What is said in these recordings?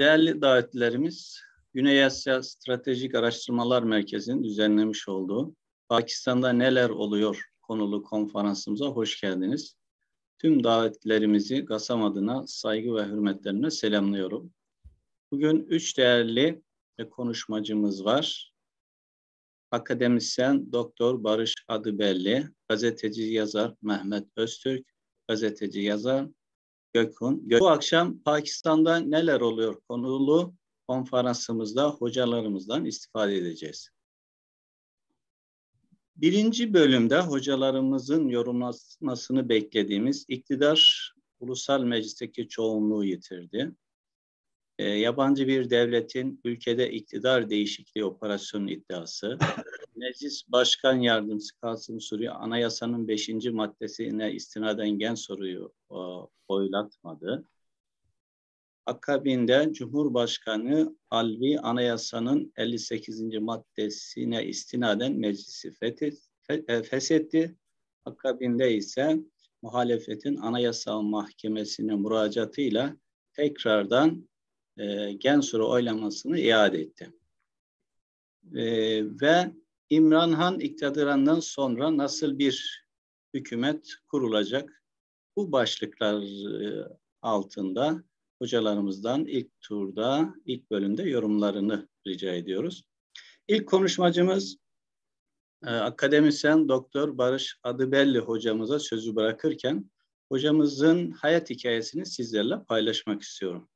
Değerli davetlilerimiz, Güney Asya Stratejik Araştırmalar Merkezi'nin düzenlemiş olduğu Pakistan'da neler oluyor konulu konferansımıza hoş geldiniz. Tüm davetlilerimizi GASAM adına saygı ve hürmetlerimle selamlıyorum. Bugün üç değerli konuşmacımız var. Akademisyen Doktor Barış Adıbelli, gazeteci yazar Mehmet Öztürk, gazeteci yazar Gökun. Bu akşam Pakistan'da neler oluyor konulu konferansımızda hocalarımızdan istifade edeceğiz. Birinci bölümde hocalarımızın yorumlamasını beklediğimiz iktidar ulusal meclisteki çoğunluğu yitirdi. E, yabancı bir devletin ülkede iktidar değişikliği operasyonu iddiası, Meclis Başkan Yardımcısı Kasım Suri anayasanın beşinci maddesine istinaden gen soruyu o, e, oylatmadı. Akabinde Cumhurbaşkanı Alvi anayasanın 58. maddesine istinaden meclisi e, feshetti. Akabinde ise muhalefetin anayasa mahkemesine müracaatıyla tekrardan e, gen soru oylamasını iade etti. E, ve İmran Han iktidarından sonra nasıl bir hükümet kurulacak? Bu başlıklar e, altında hocalarımızdan ilk turda, ilk bölümde yorumlarını rica ediyoruz. İlk konuşmacımız e, akademisyen Doktor Barış Adıbelli hocamıza sözü bırakırken hocamızın hayat hikayesini sizlerle paylaşmak istiyorum.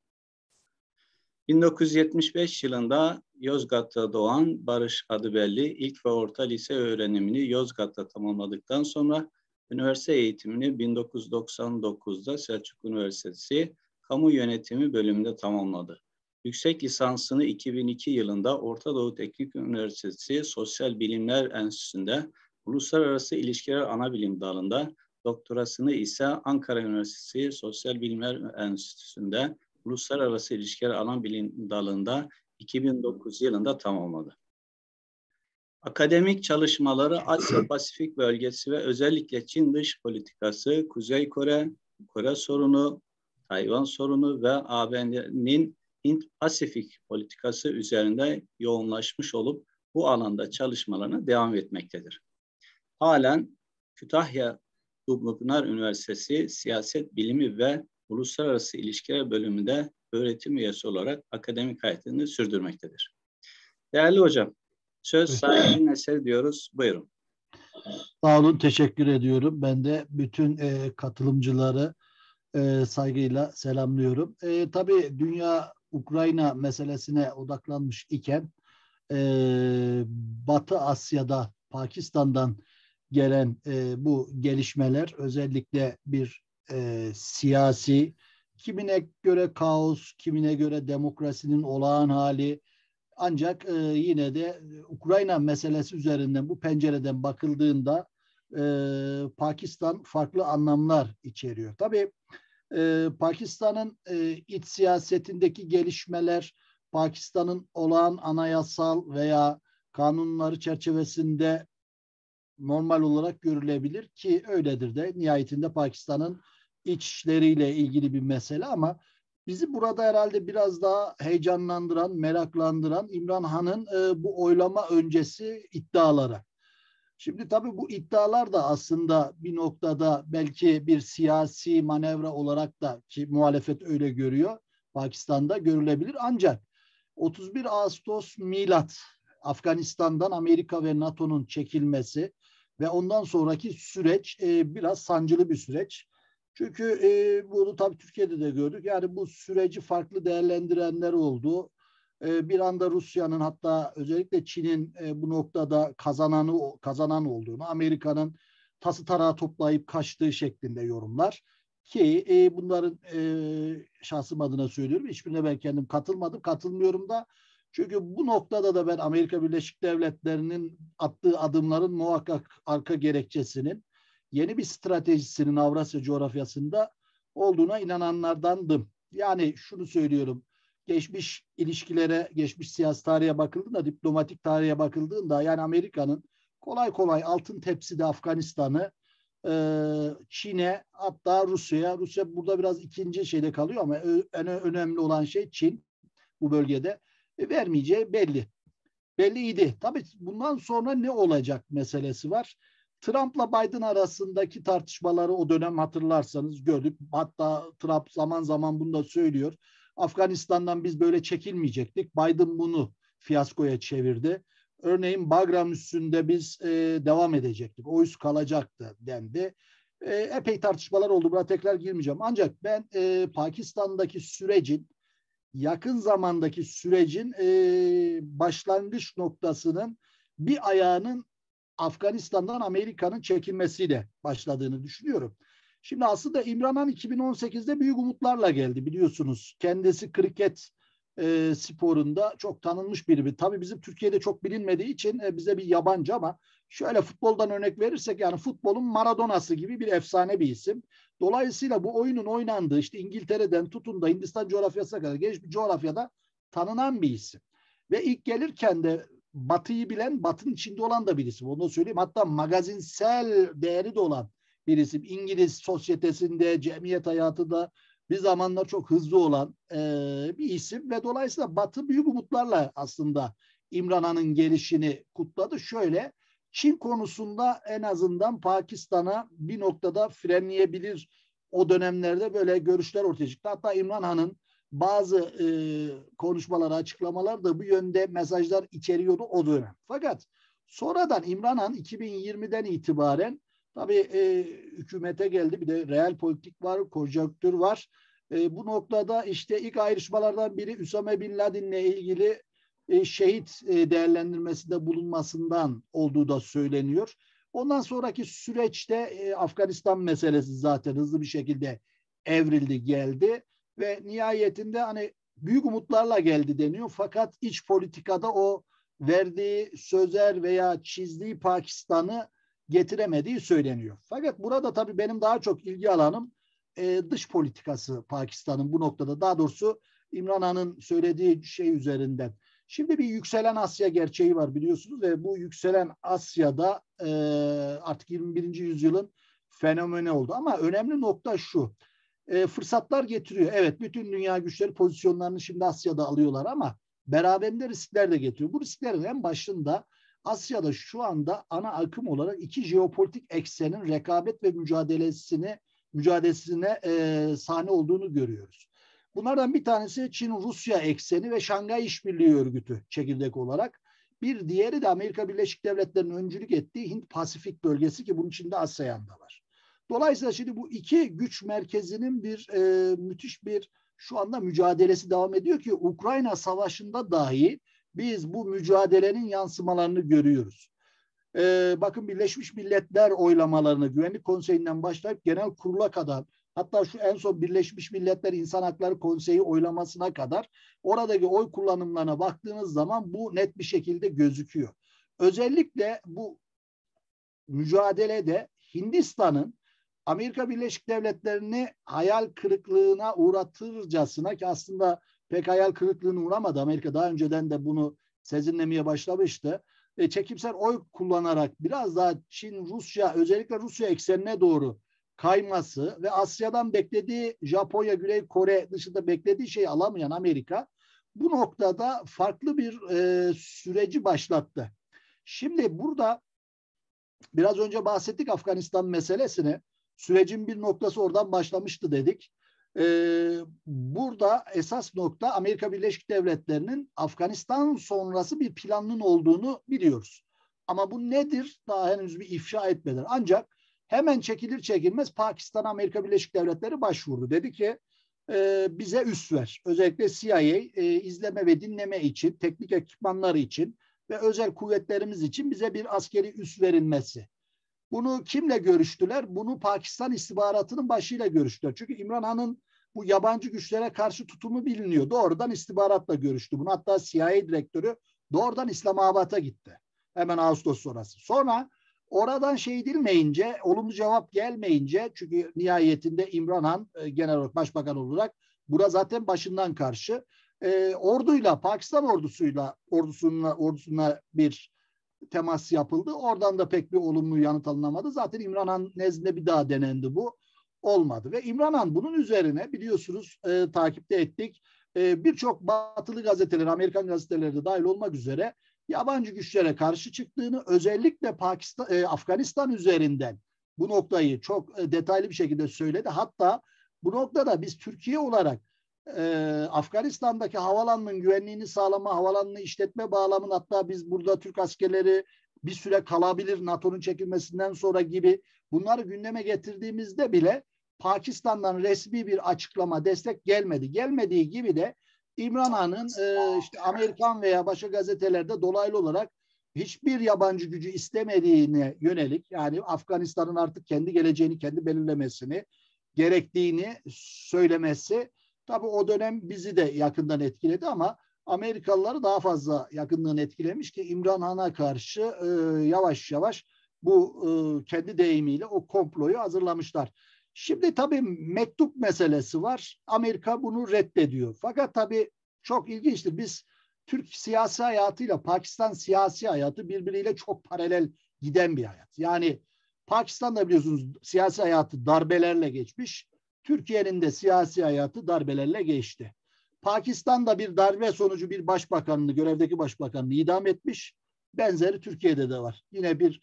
1975 yılında Yozgat'ta doğan Barış Adıbelli ilk ve orta lise öğrenimini Yozgat'ta tamamladıktan sonra üniversite eğitimini 1999'da Selçuk Üniversitesi Kamu Yönetimi bölümünde tamamladı. Yüksek lisansını 2002 yılında Orta Doğu Teknik Üniversitesi Sosyal Bilimler Enstitüsü'nde Uluslararası İlişkiler Anabilim Dalı'nda, doktorasını ise Ankara Üniversitesi Sosyal Bilimler Enstitüsü'nde Uluslararası ilişkiler Alan Bilim Dalı'nda 2009 yılında tamamladı. Akademik çalışmaları Asya Pasifik bölgesi ve özellikle Çin dış politikası, Kuzey Kore, Kore sorunu, Tayvan sorunu ve AB'nin Hint Pasifik politikası üzerinde yoğunlaşmış olup bu alanda çalışmalarını devam etmektedir. Halen Kütahya Dubnupınar Üniversitesi Siyaset Bilimi ve Uluslararası İlişkiler Bölümünde öğretim üyesi olarak akademik hayatını sürdürmektedir. Değerli hocam, söz sahibi Neser diyoruz. Buyurun. Sağ olun, teşekkür ediyorum. Ben de bütün e, katılımcıları e, saygıyla selamlıyorum. E, tabii dünya Ukrayna meselesine odaklanmış iken e, Batı Asya'da Pakistan'dan gelen e, bu gelişmeler özellikle bir e, siyasi, kimine göre kaos, kimine göre demokrasinin olağan hali. Ancak e, yine de Ukrayna meselesi üzerinden bu pencereden bakıldığında e, Pakistan farklı anlamlar içeriyor. Tabii e, Pakistan'ın e, iç siyasetindeki gelişmeler, Pakistan'ın olağan anayasal veya kanunları çerçevesinde normal olarak görülebilir ki öyledir de nihayetinde Pakistan'ın iç ilgili bir mesele ama bizi burada herhalde biraz daha heyecanlandıran, meraklandıran İmran Han'ın e, bu oylama öncesi iddiaları. Şimdi tabii bu iddialar da aslında bir noktada belki bir siyasi manevra olarak da ki muhalefet öyle görüyor Pakistan'da görülebilir ancak 31 Ağustos milat Afganistan'dan Amerika ve NATO'nun çekilmesi ve ondan sonraki süreç e, biraz sancılı bir süreç. Çünkü e, bunu tabii Türkiye'de de gördük. Yani bu süreci farklı değerlendirenler oldu. E, bir anda Rusya'nın hatta özellikle Çin'in e, bu noktada kazananı kazanan olduğunu, Amerika'nın tası tarağı toplayıp kaçtığı şeklinde yorumlar. Ki e, bunların e, şahsım adına söylüyorum. Hiçbirine ben kendim katılmadım. Katılmıyorum da. Çünkü bu noktada da ben Amerika Birleşik Devletleri'nin attığı adımların muhakkak arka gerekçesinin yeni bir stratejisinin Avrasya coğrafyasında olduğuna inananlardandım. Yani şunu söylüyorum. Geçmiş ilişkilere, geçmiş siyasi tarihe bakıldığında, diplomatik tarihe bakıldığında yani Amerika'nın kolay kolay altın tepside Afganistan'ı e, Çin'e hatta Rusya'ya. Rusya burada biraz ikinci şeyde kalıyor ama en önemli olan şey Çin bu bölgede e, vermeyeceği belli. Belliydi. Tabii bundan sonra ne olacak meselesi var. Trump'la Biden arasındaki tartışmaları o dönem hatırlarsanız gördük. Hatta Trump zaman zaman bunu da söylüyor. Afganistan'dan biz böyle çekilmeyecektik. Biden bunu fiyaskoya çevirdi. Örneğin Bagram üstünde biz e, devam edecektik. O üst kalacaktı dendi. E, epey tartışmalar oldu. Buna tekrar girmeyeceğim. Ancak ben e, Pakistan'daki sürecin yakın zamandaki sürecin e, başlangıç noktasının bir ayağının Afganistan'dan Amerika'nın çekilmesiyle başladığını düşünüyorum. Şimdi aslında İmran Han 2018'de büyük umutlarla geldi biliyorsunuz. Kendisi kriket e, sporunda çok tanınmış biri. Bir. Tabii bizim Türkiye'de çok bilinmediği için e, bize bir yabancı ama şöyle futboldan örnek verirsek yani futbolun Maradona'sı gibi bir efsane bir isim. Dolayısıyla bu oyunun oynandığı işte İngiltere'den tutun da Hindistan coğrafyasına kadar geniş bir coğrafyada tanınan bir isim. Ve ilk gelirken de batıyı bilen, Batın içinde olan da bir isim. Onu söyleyeyim. Hatta magazinsel değeri de olan bir isim. İngiliz sosyetesinde, cemiyet hayatında bir zamanlar çok hızlı olan e, bir isim ve dolayısıyla Batı büyük umutlarla aslında İmran Han'ın gelişini kutladı. Şöyle Çin konusunda en azından Pakistan'a bir noktada frenleyebilir o dönemlerde böyle görüşler ortaya çıktı. Hatta İmran Han'ın bazı e, konuşmalar, açıklamalar da bu yönde mesajlar içeriyordu o dönem. Fakat sonradan İmran Han 2020'den itibaren tabii e, hükümete geldi. Bir de real politik var, konjonktür var. E, bu noktada işte ilk ayrışmalardan biri Üsame Bin Laden'le ilgili e, şehit e, değerlendirmesinde bulunmasından olduğu da söyleniyor. Ondan sonraki süreçte e, Afganistan meselesi zaten hızlı bir şekilde evrildi geldi ve nihayetinde hani büyük umutlarla geldi deniyor. Fakat iç politikada o verdiği sözler veya çizdiği Pakistan'ı getiremediği söyleniyor. Fakat burada tabii benim daha çok ilgi alanım e, dış politikası Pakistan'ın bu noktada. Daha doğrusu İmran Han'ın söylediği şey üzerinden. Şimdi bir yükselen Asya gerçeği var biliyorsunuz ve bu yükselen Asya'da e, artık 21. yüzyılın fenomeni oldu. Ama önemli nokta şu e, fırsatlar getiriyor. Evet bütün dünya güçleri pozisyonlarını şimdi Asya'da alıyorlar ama beraberinde riskler de getiriyor. Bu risklerin en başında Asya'da şu anda ana akım olarak iki jeopolitik eksenin rekabet ve mücadelesini mücadelesine e, sahne olduğunu görüyoruz. Bunlardan bir tanesi Çin-Rusya ekseni ve Şangay İşbirliği Örgütü çekirdek olarak. Bir diğeri de Amerika Birleşik Devletleri'nin öncülük ettiği Hint-Pasifik bölgesi ki bunun içinde ASEAN'da var. Dolayısıyla şimdi bu iki güç merkezinin bir e, müthiş bir şu anda mücadelesi devam ediyor ki Ukrayna Savaşı'nda dahi biz bu mücadelenin yansımalarını görüyoruz. Ee, bakın Birleşmiş Milletler oylamalarını Güvenlik Konseyi'nden başlayıp genel kurula kadar hatta şu en son Birleşmiş Milletler İnsan Hakları Konseyi oylamasına kadar oradaki oy kullanımlarına baktığınız zaman bu net bir şekilde gözüküyor. Özellikle bu mücadelede Hindistan'ın Amerika Birleşik Devletleri'ni hayal kırıklığına uğratırcasına ki aslında pek hayal kırıklığına uğramadı. Amerika daha önceden de bunu sezinlemeye başlamıştı. E, çekimsel oy kullanarak biraz daha Çin, Rusya özellikle Rusya eksenine doğru kayması ve Asya'dan beklediği Japonya, Güney Kore dışında beklediği şeyi alamayan Amerika bu noktada farklı bir e, süreci başlattı. Şimdi burada biraz önce bahsettik Afganistan meselesini. Sürecin bir noktası oradan başlamıştı dedik. Ee, burada esas nokta Amerika Birleşik Devletleri'nin Afganistan sonrası bir planının olduğunu biliyoruz. Ama bu nedir daha henüz bir ifşa etmediler. Ancak hemen çekilir çekilmez Pakistan Amerika Birleşik Devletleri başvurdu. Dedi ki e, bize üst ver. Özellikle CIA e, izleme ve dinleme için, teknik ekipmanları için ve özel kuvvetlerimiz için bize bir askeri üs verilmesi bunu kimle görüştüler? Bunu Pakistan istihbaratının başıyla görüştüler. Çünkü İmran Han'ın bu yabancı güçlere karşı tutumu biliniyor. Doğrudan istihbaratla görüştü. Bunu hatta CIA direktörü doğrudan İslamabad'a gitti. Hemen Ağustos sonrası. Sonra oradan şey edilmeyince, olumlu cevap gelmeyince çünkü nihayetinde İmran Han e, genel olarak başbakan olarak buna zaten başından karşı e, orduyla, Pakistan ordusuyla ordusuna, ordusuna bir temas yapıldı. Oradan da pek bir olumlu yanıt alınamadı. Zaten İmran Han nezdinde bir daha denendi bu. Olmadı ve İmran Han bunun üzerine biliyorsunuz e, takipte ettik. E, Birçok batılı gazeteler, Amerikan gazeteleri de dahil olmak üzere yabancı güçlere karşı çıktığını özellikle Pakistan, e, Afganistan üzerinden bu noktayı çok e, detaylı bir şekilde söyledi. Hatta bu noktada biz Türkiye olarak e, Afganistan'daki havalanın güvenliğini sağlama, havalanını işletme bağlamın hatta biz burada Türk askerleri bir süre kalabilir NATO'nun çekilmesinden sonra gibi bunları gündeme getirdiğimizde bile Pakistan'dan resmi bir açıklama destek gelmedi. Gelmediği gibi de İmran Han'ın e, işte Amerikan veya başka gazetelerde dolaylı olarak hiçbir yabancı gücü istemediğine yönelik yani Afganistan'ın artık kendi geleceğini kendi belirlemesini gerektiğini söylemesi Tabii o dönem bizi de yakından etkiledi ama Amerikalıları daha fazla yakından etkilemiş ki İmran Han'a karşı e, yavaş yavaş bu e, kendi deyimiyle o komployu hazırlamışlar. Şimdi tabii mektup meselesi var. Amerika bunu reddediyor. Fakat tabii çok ilginçtir. Biz Türk siyasi hayatıyla Pakistan siyasi hayatı birbiriyle çok paralel giden bir hayat. Yani Pakistan'da biliyorsunuz siyasi hayatı darbelerle geçmiş. Türkiye'nin de siyasi hayatı darbelerle geçti. Pakistan'da bir darbe sonucu bir başbakanını, görevdeki başbakanını idam etmiş. Benzeri Türkiye'de de var. Yine bir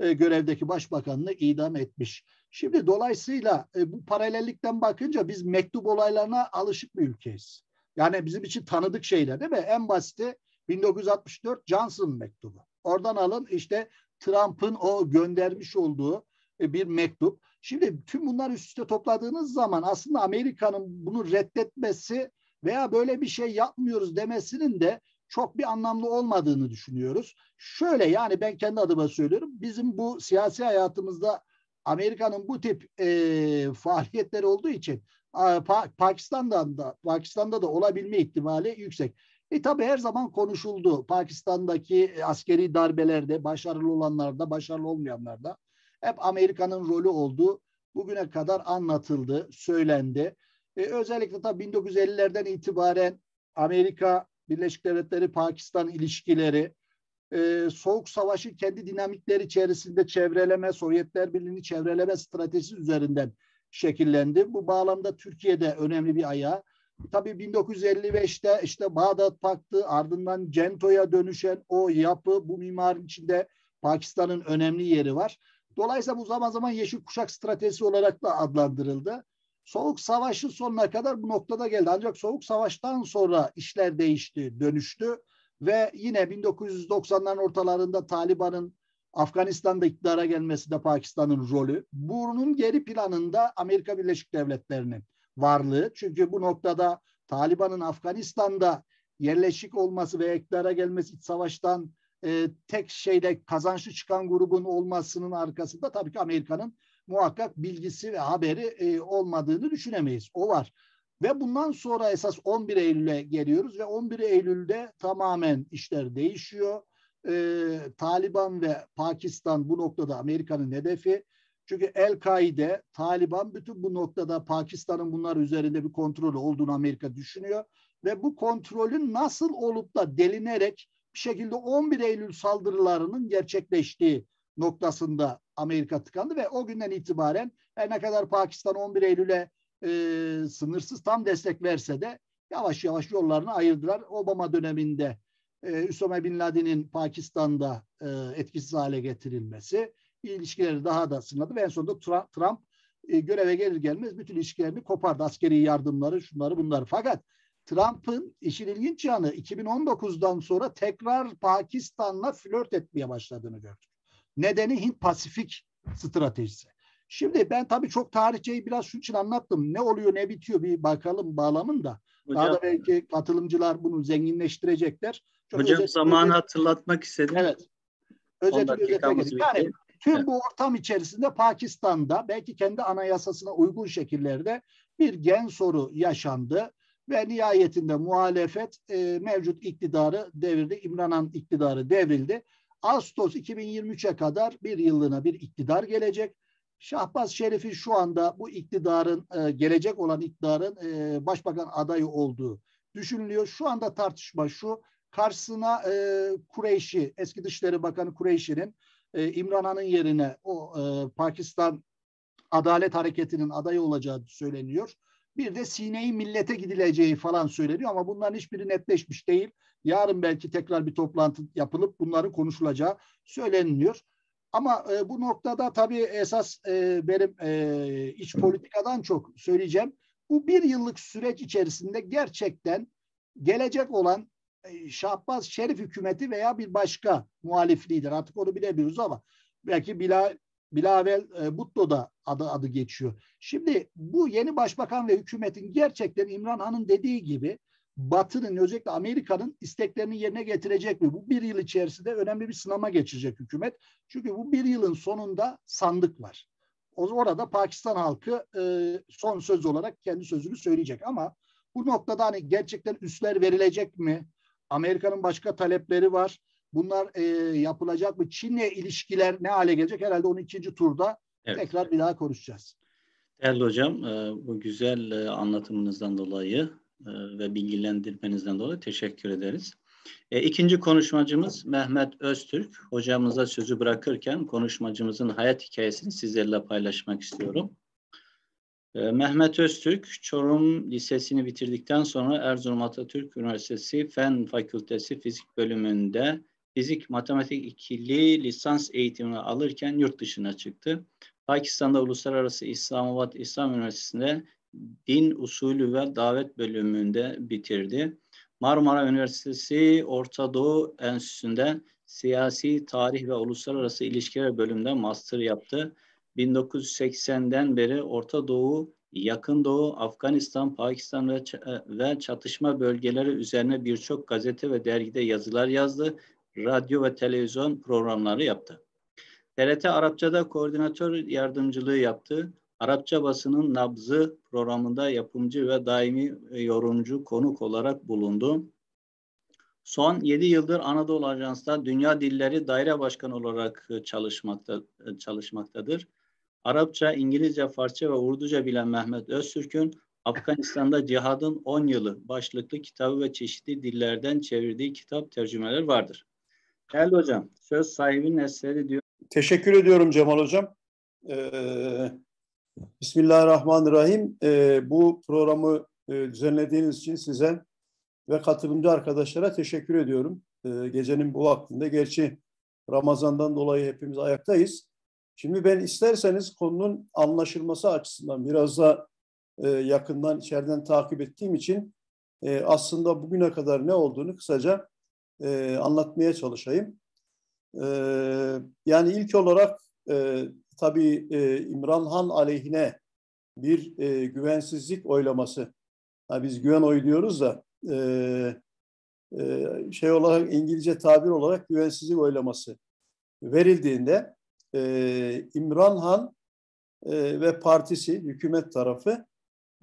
e, görevdeki başbakanını idam etmiş. Şimdi dolayısıyla e, bu paralellikten bakınca biz mektup olaylarına alışık bir ülkeyiz. Yani bizim için tanıdık şeyler değil mi? En basiti 1964 Johnson mektubu. Oradan alın işte Trump'ın o göndermiş olduğu e, bir mektup. Şimdi tüm bunlar üst üste topladığınız zaman aslında Amerika'nın bunu reddetmesi veya böyle bir şey yapmıyoruz demesinin de çok bir anlamlı olmadığını düşünüyoruz. Şöyle yani ben kendi adıma söylüyorum. Bizim bu siyasi hayatımızda Amerika'nın bu tip e, faaliyetleri olduğu için pa- Pakistan'dan da Pakistan'da da olabilme ihtimali yüksek. E tabi her zaman konuşuldu. Pakistan'daki e, askeri darbelerde başarılı olanlarda, başarılı olmayanlarda hep Amerika'nın rolü olduğu bugüne kadar anlatıldı, söylendi. E, özellikle tabii 1950'lerden itibaren Amerika Birleşik Devletleri Pakistan ilişkileri, e, Soğuk Savaşı kendi dinamikleri içerisinde çevreleme, Sovyetler Birliği'ni çevreleme stratejisi üzerinden şekillendi. Bu bağlamda Türkiye'de önemli bir ayağı. Tabii 1955'te işte Bağdat Paktı ardından Cento'ya dönüşen o yapı bu mimarın içinde Pakistan'ın önemli yeri var. Dolayısıyla bu zaman zaman yeşil kuşak stratejisi olarak da adlandırıldı. Soğuk savaşın sonuna kadar bu noktada geldi. Ancak soğuk savaştan sonra işler değişti, dönüştü ve yine 1990'ların ortalarında Taliban'ın Afganistan'da iktidara gelmesinde Pakistan'ın rolü. Bunun geri planında Amerika Birleşik Devletleri'nin varlığı. Çünkü bu noktada Taliban'ın Afganistan'da yerleşik olması ve iktidara gelmesi iç savaştan e, tek şeyle kazançlı çıkan grubun olmasının arkasında tabii ki Amerika'nın muhakkak bilgisi ve haberi e, olmadığını düşünemeyiz. O var. Ve bundan sonra esas 11 Eylül'e geliyoruz ve 11 Eylül'de tamamen işler değişiyor. Ee, Taliban ve Pakistan bu noktada Amerika'nın hedefi. Çünkü El-Kaide, Taliban bütün bu noktada Pakistan'ın bunlar üzerinde bir kontrolü olduğunu Amerika düşünüyor. Ve bu kontrolün nasıl olup da delinerek bir şekilde 11 Eylül saldırılarının gerçekleştiği noktasında Amerika tıkandı ve o günden itibaren her ne kadar Pakistan 11 Eylül'e e, sınırsız tam destek verse de yavaş yavaş yollarını ayırdılar. Obama döneminde e, Üsame Bin Laden'in Pakistan'da e, etkisiz hale getirilmesi ilişkileri daha da sınırladı ve en sonunda Trump, Trump e, göreve gelir gelmez bütün ilişkilerini kopardı. Askeri yardımları şunları bunları. Fakat Trump'ın işin ilginç yanı 2019'dan sonra tekrar Pakistan'la flört etmeye başladığını gördük. Nedeni Hint Pasifik stratejisi. Şimdi ben tabii çok tarihçeyi biraz şu için anlattım. Ne oluyor ne bitiyor bir bakalım bağlamın da. Hocam, Daha da belki katılımcılar bunu zenginleştirecekler. Çok hocam zamanı hatırlatmak istedim. Evet. Özetle yani tüm bu ortam içerisinde Pakistan'da belki kendi anayasasına uygun şekillerde bir gen soru yaşandı ve nihayetinde muhalefet e, mevcut iktidarı devirdi. İmran Han iktidarı devrildi. Ağustos 2023'e kadar bir yıllığına bir iktidar gelecek. Şahbaz Şerif'in şu anda bu iktidarın e, gelecek olan iktidarın e, başbakan adayı olduğu düşünülüyor. Şu anda tartışma şu karşısına e, Kureyşi eski Dışişleri Bakanı Kureyşi'nin e, İmran Han'ın yerine o e, Pakistan Adalet Hareketi'nin adayı olacağı söyleniyor. Bir de sineyi millete gidileceği falan söyleniyor ama bunların hiçbiri netleşmiş değil. Yarın belki tekrar bir toplantı yapılıp bunların konuşulacağı söyleniliyor. Ama e, bu noktada tabii esas e, benim e, iç politikadan çok söyleyeceğim. Bu bir yıllık süreç içerisinde gerçekten gelecek olan e, Şahbaz Şerif hükümeti veya bir başka muhalif lider artık onu bilemiyoruz ama belki Bilal Bilavel e, Butto da adı adı geçiyor. Şimdi bu yeni başbakan ve hükümetin gerçekten İmran Han'ın dediği gibi Batı'nın özellikle Amerika'nın isteklerini yerine getirecek mi? Bu bir yıl içerisinde önemli bir sınama geçecek hükümet. Çünkü bu bir yılın sonunda sandık var. Orada Pakistan halkı e, son söz olarak kendi sözünü söyleyecek ama bu noktada hani gerçekten üstler verilecek mi? Amerika'nın başka talepleri var. Bunlar e, yapılacak mı? Çin'le ilişkiler ne hale gelecek? Herhalde onu ikinci turda evet. tekrar bir daha konuşacağız. Değerli hocam e, bu güzel e, anlatımınızdan dolayı e, ve bilgilendirmenizden dolayı teşekkür ederiz. İkinci konuşmacımız Mehmet Öztürk. Hocamıza sözü bırakırken konuşmacımızın hayat hikayesini sizlerle paylaşmak istiyorum. Mehmet Öztürk, Çorum Lisesi'ni bitirdikten sonra Erzurum Atatürk Üniversitesi Fen Fakültesi Fizik Bölümünde fizik matematik ikili lisans eğitimini alırken yurt dışına çıktı. Pakistan'da Uluslararası İslamabad İslam Üniversitesi'nde din usulü ve davet bölümünde bitirdi. Marmara Üniversitesi Orta Doğu Enstitüsü'nde siyasi tarih ve uluslararası ilişkiler bölümünde master yaptı. 1980'den beri Orta Doğu, Yakın Doğu, Afganistan, Pakistan ve, e, ve çatışma bölgeleri üzerine birçok gazete ve dergide yazılar yazdı radyo ve televizyon programları yaptı. TRT Arapçada koordinatör yardımcılığı yaptı. Arapça basının nabzı programında yapımcı ve daimi yorumcu konuk olarak bulundu. Son 7 yıldır Anadolu Ajans'ta Dünya Dilleri Daire Başkanı olarak çalışmakta, çalışmaktadır. Arapça, İngilizce, Farsça ve Urduca bilen Mehmet Öztürk'ün Afganistan'da Cihadın 10 Yılı başlıklı kitabı ve çeşitli dillerden çevirdiği kitap tercümeler vardır. Geldi hocam. Söz sahibinin eseri diyor. Teşekkür ediyorum Cemal Hocam. Ee, Bismillahirrahmanirrahim. Ee, bu programı e, düzenlediğiniz için size ve katılımcı arkadaşlara teşekkür ediyorum. Ee, gecenin bu vaktinde. Gerçi Ramazan'dan dolayı hepimiz ayaktayız. Şimdi ben isterseniz konunun anlaşılması açısından biraz da e, yakından içeriden takip ettiğim için e, aslında bugüne kadar ne olduğunu kısaca e, anlatmaya çalışayım. E, yani ilk olarak e, tabii e, İmran Han aleyhine bir e, güvensizlik oylaması. Ha, biz güven oy diyoruz da e, e, şey olarak İngilizce tabir olarak güvensizlik oylaması verildiğinde e, İmran Han e, ve partisi, hükümet tarafı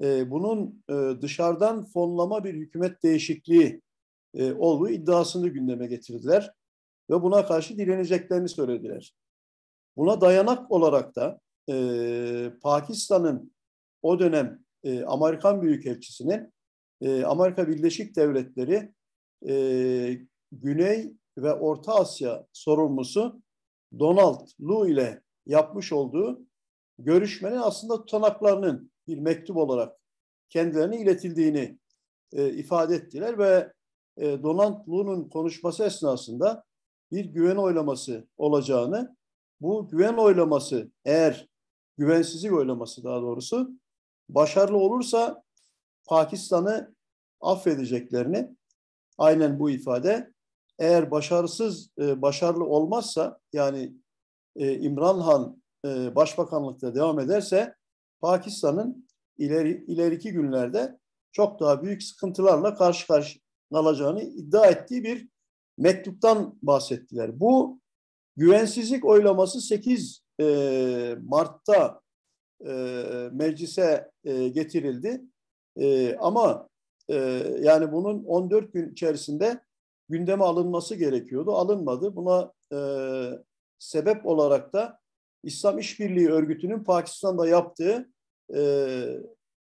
e, bunun e, dışarıdan fonlama bir hükümet değişikliği e, olduğu iddiasını gündeme getirdiler ve buna karşı direneceklerini söylediler. Buna dayanak olarak da e, Pakistan'ın o dönem e, Amerikan Büyükelçisi'nin e, Amerika Birleşik Devletleri e, Güney ve Orta Asya sorumlusu Donald Lu ile yapmış olduğu görüşmenin aslında tutanaklarının bir mektup olarak kendilerine iletildiğini e, ifade ettiler ve e, Donald Bluth'un konuşması esnasında bir güven oylaması olacağını, bu güven oylaması eğer güvensizlik oylaması daha doğrusu başarılı olursa Pakistan'ı affedeceklerini aynen bu ifade eğer başarısız e, başarılı olmazsa yani e, İmran Han e, başbakanlıkta devam ederse Pakistan'ın ileri ileriki günlerde çok daha büyük sıkıntılarla karşı karşı alacağını iddia ettiği bir mektuptan bahsettiler. Bu güvensizlik oylaması 8 e, Mart'ta e, meclise e, getirildi. E, ama e, yani bunun 14 gün içerisinde gündeme alınması gerekiyordu. Alınmadı. Buna e, sebep olarak da İslam İşbirliği Örgütü'nün Pakistan'da yaptığı e,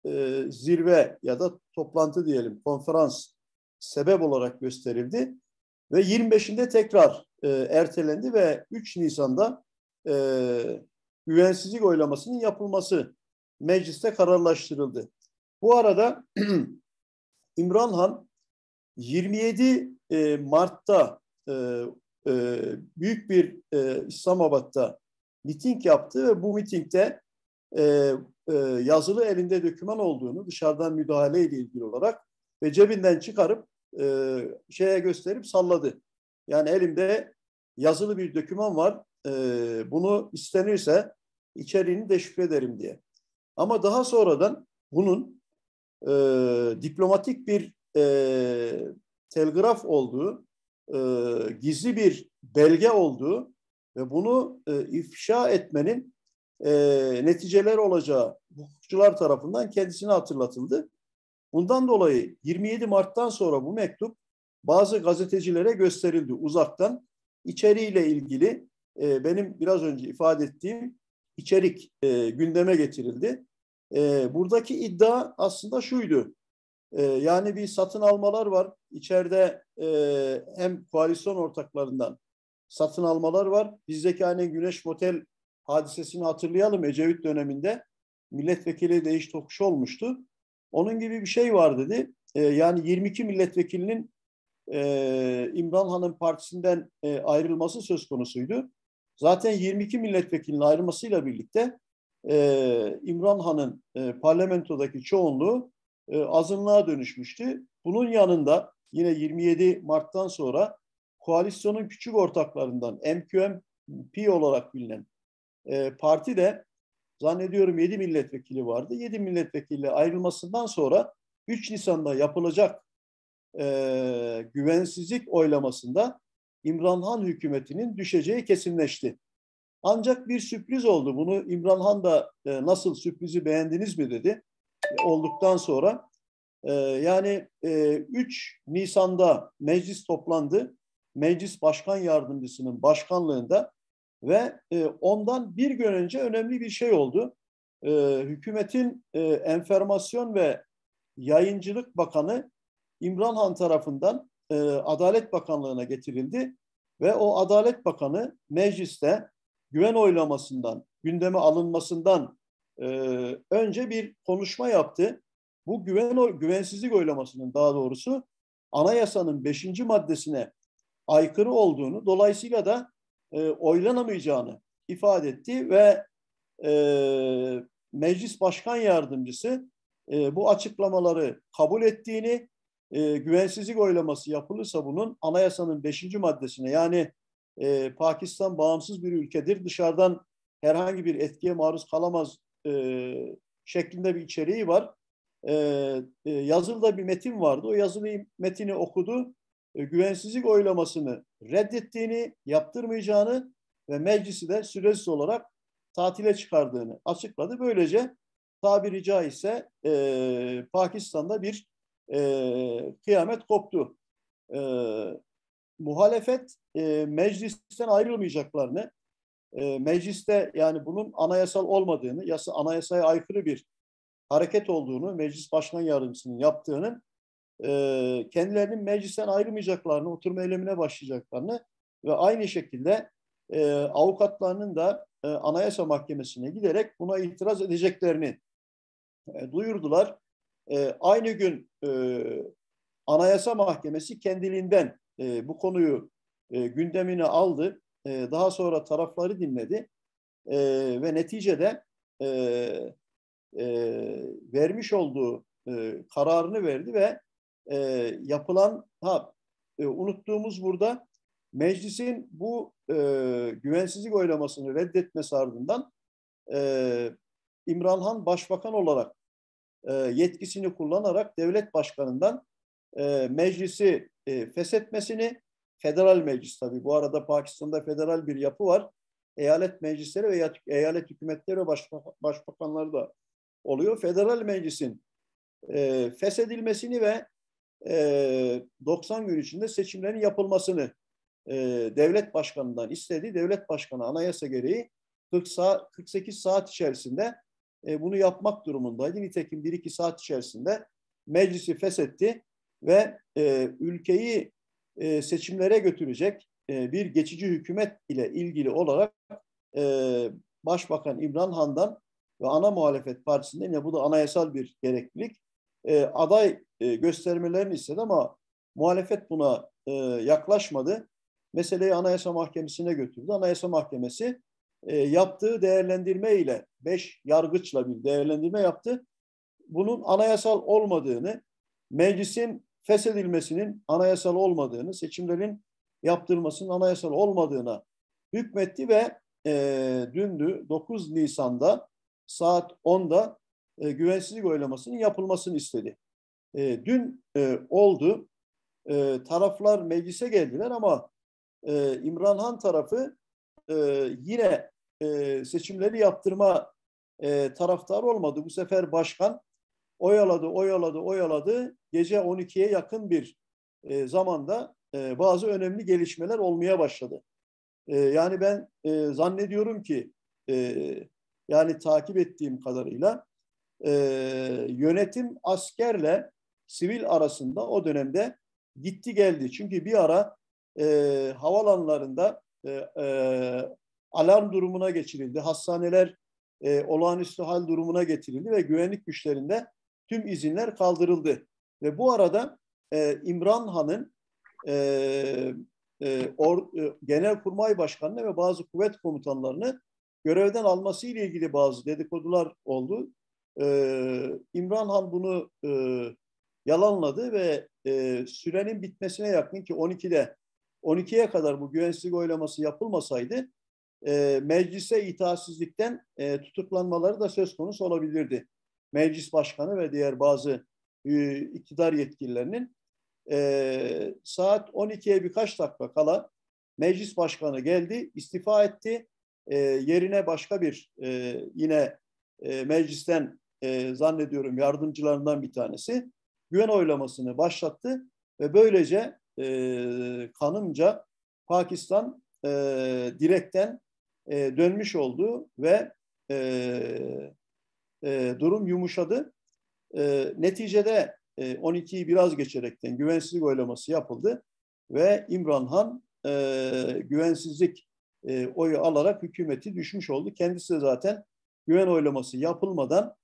e, zirve ya da toplantı diyelim, konferans sebep olarak gösterildi ve 25'inde tekrar e, ertelendi ve 3 Nisan'da e, güvensizlik oylamasının yapılması mecliste kararlaştırıldı. Bu arada İmran Han 27 e, Mart'ta e, e, büyük bir e, İslamabad'da miting yaptı ve bu mitingde e, e, yazılı elinde döküman olduğunu dışarıdan müdahale ile ilgili olarak ve cebinden çıkarıp e, şeye gösterip salladı. Yani elimde yazılı bir döküman var. E, bunu istenirse içeriğini deşifre ederim diye. Ama daha sonradan bunun e, diplomatik bir e, telgraf olduğu, e, gizli bir belge olduğu ve bunu e, ifşa etmenin e, neticeler olacağı hukukçular tarafından kendisine hatırlatıldı. Bundan dolayı 27 Mart'tan sonra bu mektup bazı gazetecilere gösterildi uzaktan. İçeriğiyle ilgili e, benim biraz önce ifade ettiğim içerik e, gündeme getirildi. E, buradaki iddia aslında şuydu. E, yani bir satın almalar var. İçeride e, hem koalisyon ortaklarından satın almalar var. Bizdeki aynı hani Güneş Motel hadisesini hatırlayalım Ecevit döneminde. Milletvekili değiş tokuş olmuştu. Onun gibi bir şey var dedi. E, yani 22 milletvekilinin e, İmran Han'ın partisinden e, ayrılması söz konusuydu. Zaten 22 milletvekilinin ayrılmasıyla birlikte e, İmran Han'ın e, parlamentodaki çoğunluğu e, azınlığa dönüşmüştü. Bunun yanında yine 27 Mart'tan sonra koalisyonun küçük ortaklarından MQMP olarak bilinen e, parti de zannediyorum 7 milletvekili vardı. 7 milletvekili ayrılmasından sonra 3 Nisan'da yapılacak e, güvensizlik oylamasında İmran Han hükümetinin düşeceği kesinleşti. Ancak bir sürpriz oldu. Bunu İmran Han da e, nasıl sürprizi beğendiniz mi dedi. E, olduktan sonra e, yani e, 3 Nisan'da meclis toplandı. Meclis Başkan Yardımcısının başkanlığında ve e, ondan bir gün önce önemli bir şey oldu. E, hükümetin e, Enformasyon ve Yayıncılık Bakanı İmran Han tarafından e, Adalet Bakanlığı'na getirildi. Ve o Adalet Bakanı mecliste güven oylamasından, gündeme alınmasından e, önce bir konuşma yaptı. Bu güven güvensizlik oylamasının daha doğrusu anayasanın beşinci maddesine aykırı olduğunu, dolayısıyla da e, oylanamayacağını ifade etti ve e, meclis başkan yardımcısı e, bu açıklamaları kabul ettiğini, e, güvensizlik oylaması yapılırsa bunun anayasanın beşinci maddesine yani e, Pakistan bağımsız bir ülkedir, dışarıdan herhangi bir etkiye maruz kalamaz e, şeklinde bir içeriği var. E, e, yazılıda bir metin vardı. O yazılı metini okudu. E, güvensizlik oylamasını reddettiğini, yaptırmayacağını ve meclisi de süresiz olarak tatile çıkardığını açıkladı. Böylece tabiri caizse e, Pakistan'da bir e, kıyamet koptu. E, muhalefet e, meclisten ayrılmayacaklarını, e, mecliste yani bunun anayasal olmadığını, yasa anayasaya aykırı bir hareket olduğunu, meclis başkan yardımcısının yaptığının e, kendilerinin meclisten ayrılmayacaklarını, oturma eylemine başlayacaklarını ve aynı şekilde e, avukatlarının da e, Anayasa Mahkemesi'ne giderek buna itiraz edeceklerini e, duyurdular. E, aynı gün e, Anayasa Mahkemesi kendiliğinden e, bu konuyu e, gündemine aldı. E, daha sonra tarafları dinledi e, ve neticede e, e, vermiş olduğu e, kararını verdi ve e, yapılan ha e, unuttuğumuz burada meclisin bu e, güvensizlik oylamasını reddetmesi ardından e, İmranhan başbakan olarak e, yetkisini kullanarak devlet başkanından e, meclisi e, feshetmesini federal meclis tabii bu arada Pakistan'da federal bir yapı var. Eyalet meclisleri ve eyalet hükümetleri ve başbakanları da oluyor. Federal meclisin e, feshedilmesini ve e, 90 gün içinde seçimlerin yapılmasını e, devlet başkanından istedi. Devlet başkanı anayasa gereği 40 saat, 48 saat içerisinde e, bunu yapmak durumundaydı. Nitekim 1-2 saat içerisinde meclisi feshetti ve e, ülkeyi e, seçimlere götürecek e, bir geçici hükümet ile ilgili olarak e, Başbakan İmran Han'dan ve ana muhalefet partisinden ya bu da anayasal bir gereklilik e, aday e, göstermelerini istedi ama muhalefet buna e, yaklaşmadı. Meseleyi Anayasa Mahkemesi'ne götürdü. Anayasa Mahkemesi e, yaptığı değerlendirme ile beş yargıçla bir değerlendirme yaptı. Bunun anayasal olmadığını, meclisin feshedilmesinin anayasal olmadığını, seçimlerin yaptırılmasının anayasal olmadığına hükmetti ve e, dündü 9 Nisan'da saat 10'da e, güvensizlik oylamasının yapılmasını istedi. E, dün e, oldu. E, taraflar meclise geldiler ama e, İmran Han tarafı e, yine e, seçimleri yaptırma e, taraftar olmadı. Bu sefer başkan oyaladı, oyaladı, oyaladı. Gece 12'ye yakın bir e, zamanda e, bazı önemli gelişmeler olmaya başladı. E, yani ben e, zannediyorum ki e, yani takip ettiğim kadarıyla e, yönetim askerle sivil arasında o dönemde gitti geldi. Çünkü bir ara e, havalanlarında e, e, alarm durumuna geçirildi. Hastaneler e, olağanüstü hal durumuna getirildi ve güvenlik güçlerinde tüm izinler kaldırıldı. Ve bu arada e, İmran Han'ın e, e, or, e, Genelkurmay Başkanı'nı ve bazı kuvvet komutanlarını görevden alması ile ilgili bazı dedikodular oldu e, İmran Han bunu e, yalanladı ve e, sürenin bitmesine yakın ki 12'de 12'ye kadar bu güvensizlik oylaması yapılmasaydı e, meclise itaatsizlikten e, tutuklanmaları da söz konusu olabilirdi. Meclis başkanı ve diğer bazı e, iktidar yetkililerinin e, saat 12'ye birkaç dakika kala meclis başkanı geldi, istifa etti. E, yerine başka bir e, yine e, meclisten e, zannediyorum yardımcılarından bir tanesi güven oylamasını başlattı ve böylece e, kanımca Pakistan e, direkten e, dönmüş oldu ve e, e, durum yumuşadı. E, neticede e, 12'yi biraz geçerekten güvensizlik oylaması yapıldı ve İmran Han e, güvensizlik e, oyu alarak hükümeti düşmüş oldu. Kendisi de zaten güven oylaması yapılmadan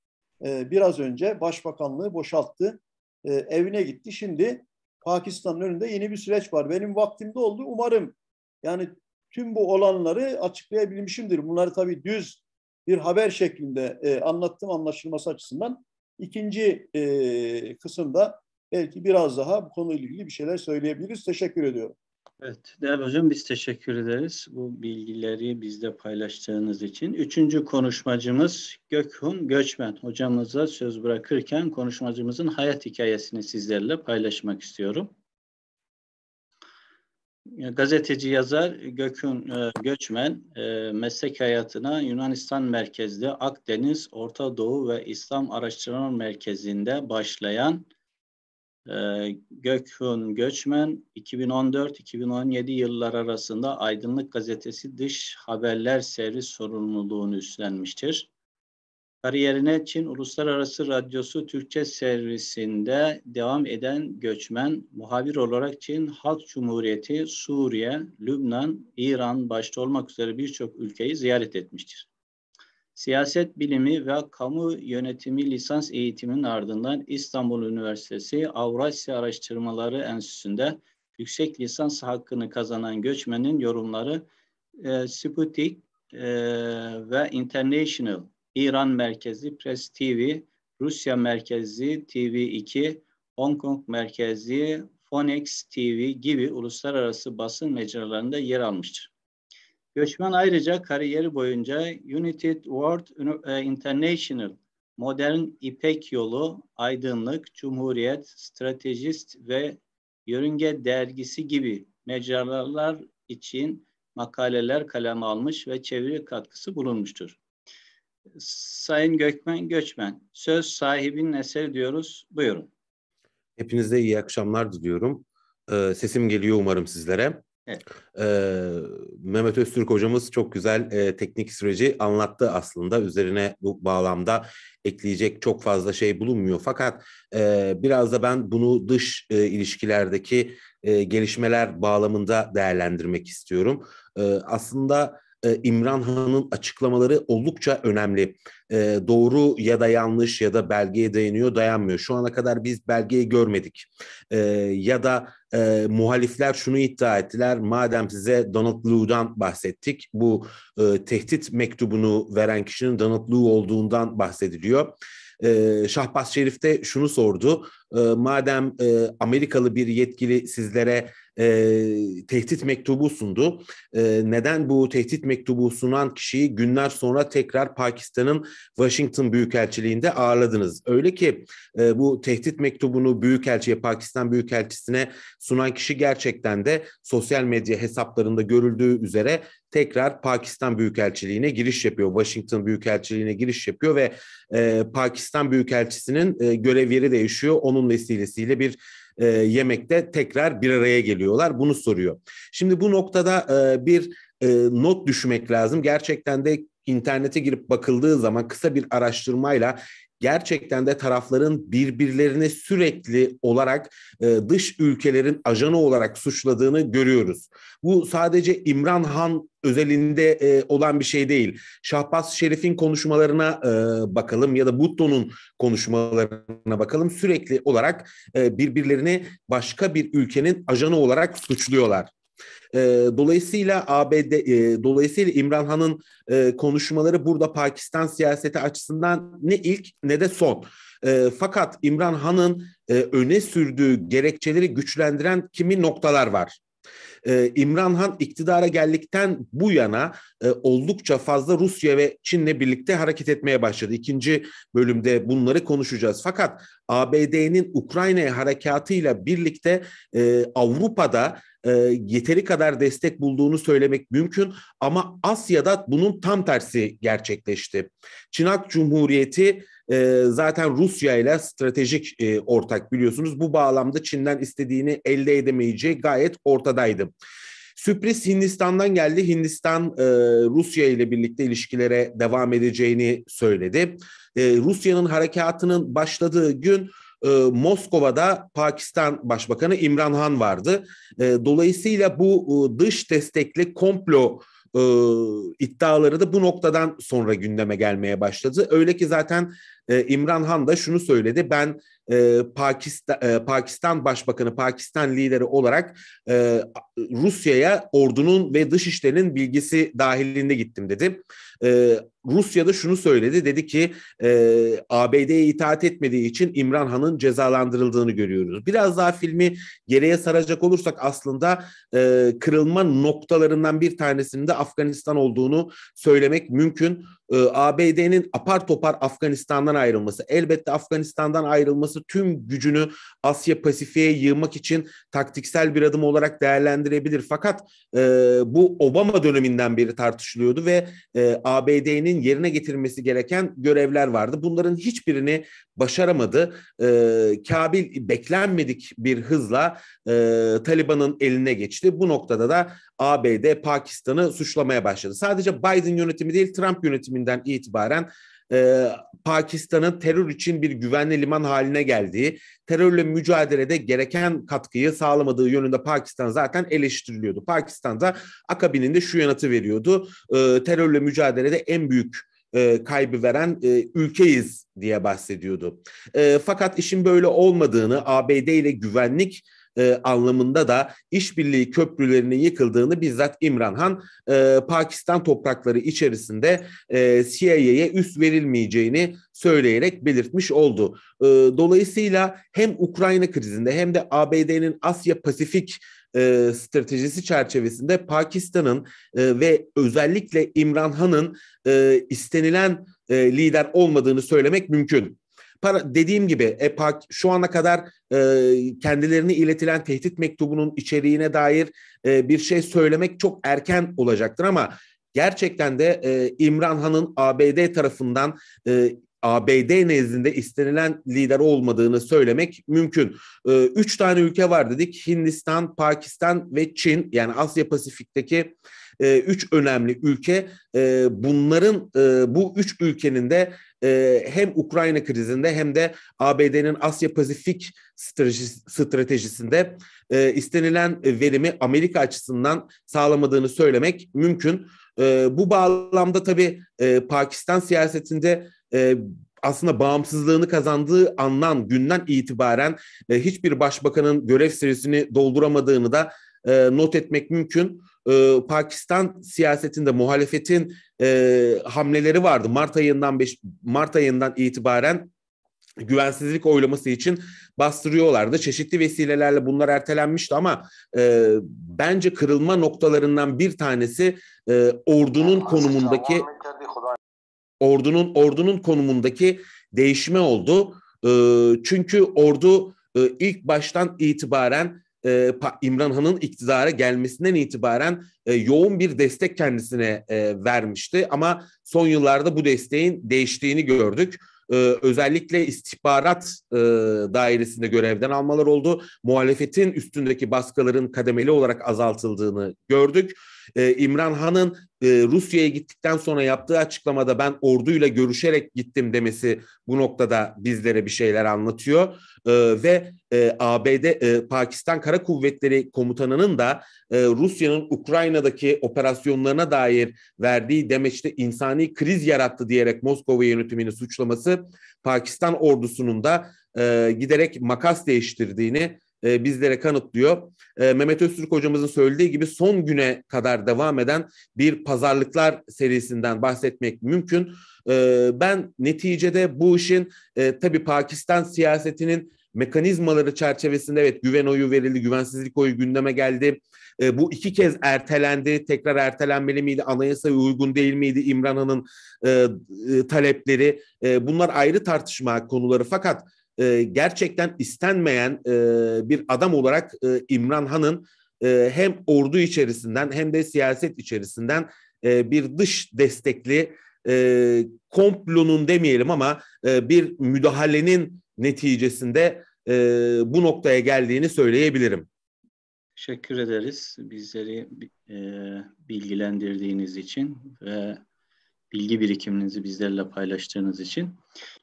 e, biraz önce başbakanlığı boşalttı. E, evine gitti. Şimdi Pakistan'ın önünde yeni bir süreç var. Benim vaktimde oldu. Umarım yani tüm bu olanları açıklayabilmişimdir. Bunları tabii düz bir haber şeklinde e, anlattım anlaşılması açısından. İkinci e, kısımda belki biraz daha bu konuyla ilgili bir şeyler söyleyebiliriz. Teşekkür ediyorum. Evet, değerli hocam biz teşekkür ederiz bu bilgileri bizle paylaştığınız için. Üçüncü konuşmacımız Gökhun Göçmen. Hocamıza söz bırakırken konuşmacımızın hayat hikayesini sizlerle paylaşmak istiyorum. Gazeteci yazar Gökün e, Göçmen e, meslek hayatına Yunanistan merkezli Akdeniz, Orta Doğu ve İslam Araştırma Merkezi'nde başlayan e, Gökhan Göçmen 2014-2017 yıllar arasında Aydınlık Gazetesi Dış Haberler Servis sorumluluğunu üstlenmiştir. Kariyerine Çin Uluslararası Radyosu Türkçe servisinde devam eden göçmen, muhabir olarak Çin Halk Cumhuriyeti, Suriye, Lübnan, İran başta olmak üzere birçok ülkeyi ziyaret etmiştir. Siyaset bilimi ve kamu yönetimi lisans eğitiminin ardından İstanbul Üniversitesi Avrasya Araştırmaları Enstitüsü'nde yüksek lisans hakkını kazanan göçmenin yorumları e, Sputnik e, ve International İran Merkezi Press TV, Rusya Merkezi TV2, Hong Kong Merkezi Phoenix TV gibi uluslararası basın mecralarında yer almıştır. Göçmen ayrıca kariyeri boyunca United World e, International, Modern İpek Yolu, Aydınlık, Cumhuriyet, Stratejist ve Yörünge Dergisi gibi mecralar için makaleler kaleme almış ve çeviri katkısı bulunmuştur. Sayın Gökmen Göçmen, söz sahibinin eseri diyoruz. Buyurun. Hepinize iyi akşamlar diliyorum. Ee, sesim geliyor umarım sizlere. Evet. Ee, Mehmet Öztürk hocamız çok güzel e, teknik süreci anlattı aslında. Üzerine bu bağlamda ekleyecek çok fazla şey bulunmuyor. Fakat e, biraz da ben bunu dış e, ilişkilerdeki e, gelişmeler bağlamında değerlendirmek istiyorum. E, aslında e, İmran Han'ın açıklamaları oldukça önemli. E, doğru ya da yanlış ya da belgeye dayanıyor dayanmıyor. Şu ana kadar biz belgeyi görmedik. E, ya da e, muhalifler şunu iddia ettiler. Madem size Donald Blue'dan bahsettik. Bu tehdit mektubunu veren kişinin Donald Blue olduğundan bahsediliyor. Ee, Şahbaz Şerif de şunu sordu. E, madem e, Amerikalı bir yetkili sizlere e, tehdit mektubu sundu. E, neden bu tehdit mektubu sunan kişiyi günler sonra tekrar Pakistan'ın Washington Büyükelçiliğinde ağırladınız? Öyle ki e, bu tehdit mektubunu Büyükelçiye, Pakistan Büyükelçisi'ne sunan kişi gerçekten de sosyal medya hesaplarında görüldüğü üzere tekrar Pakistan Büyükelçiliğine giriş yapıyor. Washington Büyükelçiliğine giriş yapıyor ve e, Pakistan Büyükelçisi'nin e, görev yeri değişiyor. Onun vesilesiyle bir e, yemekte tekrar bir araya geliyorlar. Bunu soruyor. Şimdi bu noktada e, bir e, not düşmek lazım. Gerçekten de internete girip bakıldığı zaman kısa bir araştırmayla gerçekten de tarafların birbirlerine sürekli olarak e, dış ülkelerin ajanı olarak suçladığını görüyoruz. Bu sadece İmran Han özelinde e, olan bir şey değil. Şahbaz Şerif'in konuşmalarına e, bakalım ya da Butto'nun konuşmalarına bakalım. Sürekli olarak e, birbirlerini başka bir ülkenin ajanı olarak suçluyorlar. E, dolayısıyla ABD, e, dolayısıyla İmran Han'ın e, konuşmaları burada Pakistan siyaseti açısından ne ilk ne de son. E, fakat İmran Han'ın e, öne sürdüğü gerekçeleri güçlendiren kimi noktalar var. Ee, İmran Han iktidara geldikten bu yana e, oldukça fazla Rusya ve Çin'le birlikte hareket etmeye başladı. İkinci bölümde bunları konuşacağız. Fakat ABD'nin Ukrayna'ya harekatıyla birlikte e, Avrupa'da e, yeteri kadar destek bulduğunu söylemek mümkün ama Asya'da bunun tam tersi gerçekleşti. Çinak Cumhuriyeti e, zaten Rusya ile stratejik e, ortak biliyorsunuz. Bu bağlamda Çin'den istediğini elde edemeyeceği gayet ortadaydı. Sürpriz Hindistan'dan geldi. Hindistan e, Rusya ile birlikte ilişkilere devam edeceğini söyledi. E, Rusya'nın harekatının başladığı gün e, Moskova'da Pakistan Başbakanı İmran Han vardı. E, dolayısıyla bu e, dış destekli komplo e, iddiaları da bu noktadan sonra gündeme gelmeye başladı. Öyle ki zaten e, İmran Han da şunu söyledi. Ben e, Pakistan, e, Pakistan Başbakanı, Pakistan lideri olarak e, Rusya'ya ordunun ve dışişlerinin bilgisi dahilinde gittim dedi. E, Rusya da şunu söyledi. Dedi ki e, ABD'ye itaat etmediği için İmran Han'ın cezalandırıldığını görüyoruz. Biraz daha filmi geriye saracak olursak aslında e, kırılma noktalarından bir tanesinin de Afganistan olduğunu söylemek mümkün e, ABD'nin apar topar Afganistan'dan ayrılması, elbette Afganistan'dan ayrılması tüm gücünü Asya Pasifik'e yığmak için taktiksel bir adım olarak değerlendirebilir. Fakat e, bu Obama döneminden beri tartışılıyordu ve e, ABD'nin yerine getirmesi gereken görevler vardı. Bunların hiçbirini başaramadı. E, Kabil beklenmedik bir hızla e, Taliban'ın eline geçti. Bu noktada da ABD Pakistan'ı suçlamaya başladı. Sadece Biden yönetimi değil Trump yönetiminden itibaren e, Pakistan'ın terör için bir güvenli liman haline geldiği, terörle mücadelede gereken katkıyı sağlamadığı yönünde Pakistan zaten eleştiriliyordu. Pakistan da akabininde şu yanıtı veriyordu. E, terörle mücadelede en büyük e, kaybı veren e, ülkeyiz diye bahsediyordu. E, fakat işin böyle olmadığını ABD ile güvenlik e, anlamında da işbirliği köprülerinin yıkıldığını bizzat İmran Han e, Pakistan toprakları içerisinde e, CIA'ye üst verilmeyeceğini söyleyerek belirtmiş oldu. E, dolayısıyla hem Ukrayna krizinde hem de ABD'nin Asya Pasifik e, stratejisi çerçevesinde Pakistan'ın e, ve özellikle İmran Han'ın e, istenilen e, lider olmadığını söylemek mümkün para, dediğim gibi EPAK şu ana kadar e, kendilerine iletilen tehdit mektubunun içeriğine dair e, bir şey söylemek çok erken olacaktır ama gerçekten de e, İmran Han'ın ABD tarafından e, ABD nezdinde istenilen lider olmadığını söylemek mümkün. E, üç tane ülke var dedik. Hindistan, Pakistan ve Çin yani Asya Pasifik'teki e, üç önemli ülke e, bunların e, bu üç ülkenin de e, hem Ukrayna krizinde hem de ABD'nin Asya Pasifik stratejisinde e, istenilen verimi Amerika açısından sağlamadığını söylemek mümkün. E, bu bağlamda tabii e, Pakistan siyasetinde e, aslında bağımsızlığını kazandığı andan günden itibaren e, hiçbir başbakanın görev süresini dolduramadığını da e, not etmek mümkün e, Pakistan siyasetinde muhalefetin e, hamleleri vardı. Mart ayından beş, Mart ayından itibaren güvensizlik oylaması için bastırıyorlardı. Çeşitli vesilelerle bunlar ertelenmişti ama e, bence kırılma noktalarından bir tanesi e, ordunun konumundaki ordunun ordunun konumundaki değişme oldu. E, çünkü ordu e, ilk baştan itibaren e, İmran Han'ın iktidara gelmesinden itibaren e, yoğun bir destek kendisine e, vermişti. Ama son yıllarda bu desteğin değiştiğini gördük. Ee, özellikle istihbarat e, dairesinde görevden almalar oldu. Muhalefetin üstündeki baskıların kademeli olarak azaltıldığını gördük. E, İmran Han'ın e, Rusya'ya gittikten sonra yaptığı açıklamada ben orduyla görüşerek gittim demesi bu noktada bizlere bir şeyler anlatıyor. E, ve e, ABD e, Pakistan Kara Kuvvetleri Komutanı'nın da e, Rusya'nın Ukrayna'daki operasyonlarına dair verdiği demeçte insani kriz yarattı diyerek Moskova yönetimini suçlaması Pakistan ordusunun da e, giderek makas değiştirdiğini e, bizlere kanıtlıyor. E, Mehmet Öztürk hocamızın söylediği gibi son güne kadar devam eden bir pazarlıklar serisinden bahsetmek mümkün. E, ben neticede bu işin e, tabii Pakistan siyasetinin mekanizmaları çerçevesinde evet güven oyu verildi, güvensizlik oyu gündeme geldi. E, bu iki kez ertelendi, tekrar ertelenmeli miydi, anayasaya uygun değil miydi İmran Han'ın e, e, talepleri? E, bunlar ayrı tartışma konuları fakat e, gerçekten istenmeyen e, bir adam olarak e, İmran Han'ın e, hem ordu içerisinden hem de siyaset içerisinden e, bir dış destekli e, komplonun demeyelim ama e, bir müdahalenin neticesinde e, bu noktaya geldiğini söyleyebilirim. Teşekkür ederiz bizleri e, bilgilendirdiğiniz için ve bilgi birikiminizi bizlerle paylaştığınız için.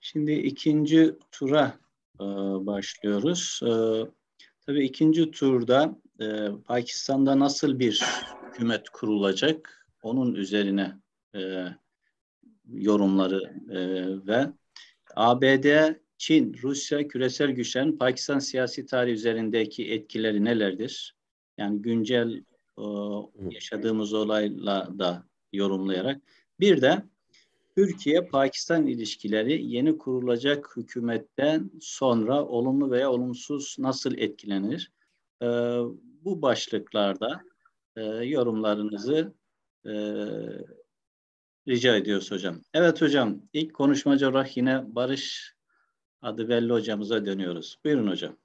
Şimdi ikinci tura e, başlıyoruz. E, tabii ikinci turda e, Pakistan'da nasıl bir hükümet kurulacak onun üzerine e, yorumları e, ve ABD, Çin, Rusya, küresel güçlerin Pakistan siyasi tarihi üzerindeki etkileri nelerdir? Yani güncel e, yaşadığımız olayla da yorumlayarak bir de Türkiye-Pakistan ilişkileri yeni kurulacak hükümetten sonra olumlu veya olumsuz nasıl etkilenir? E, bu başlıklarda e, yorumlarınızı e, rica ediyoruz hocam. Evet hocam, ilk konuşmacı olarak yine Barış Adıbelli hocamıza dönüyoruz. Buyurun hocam.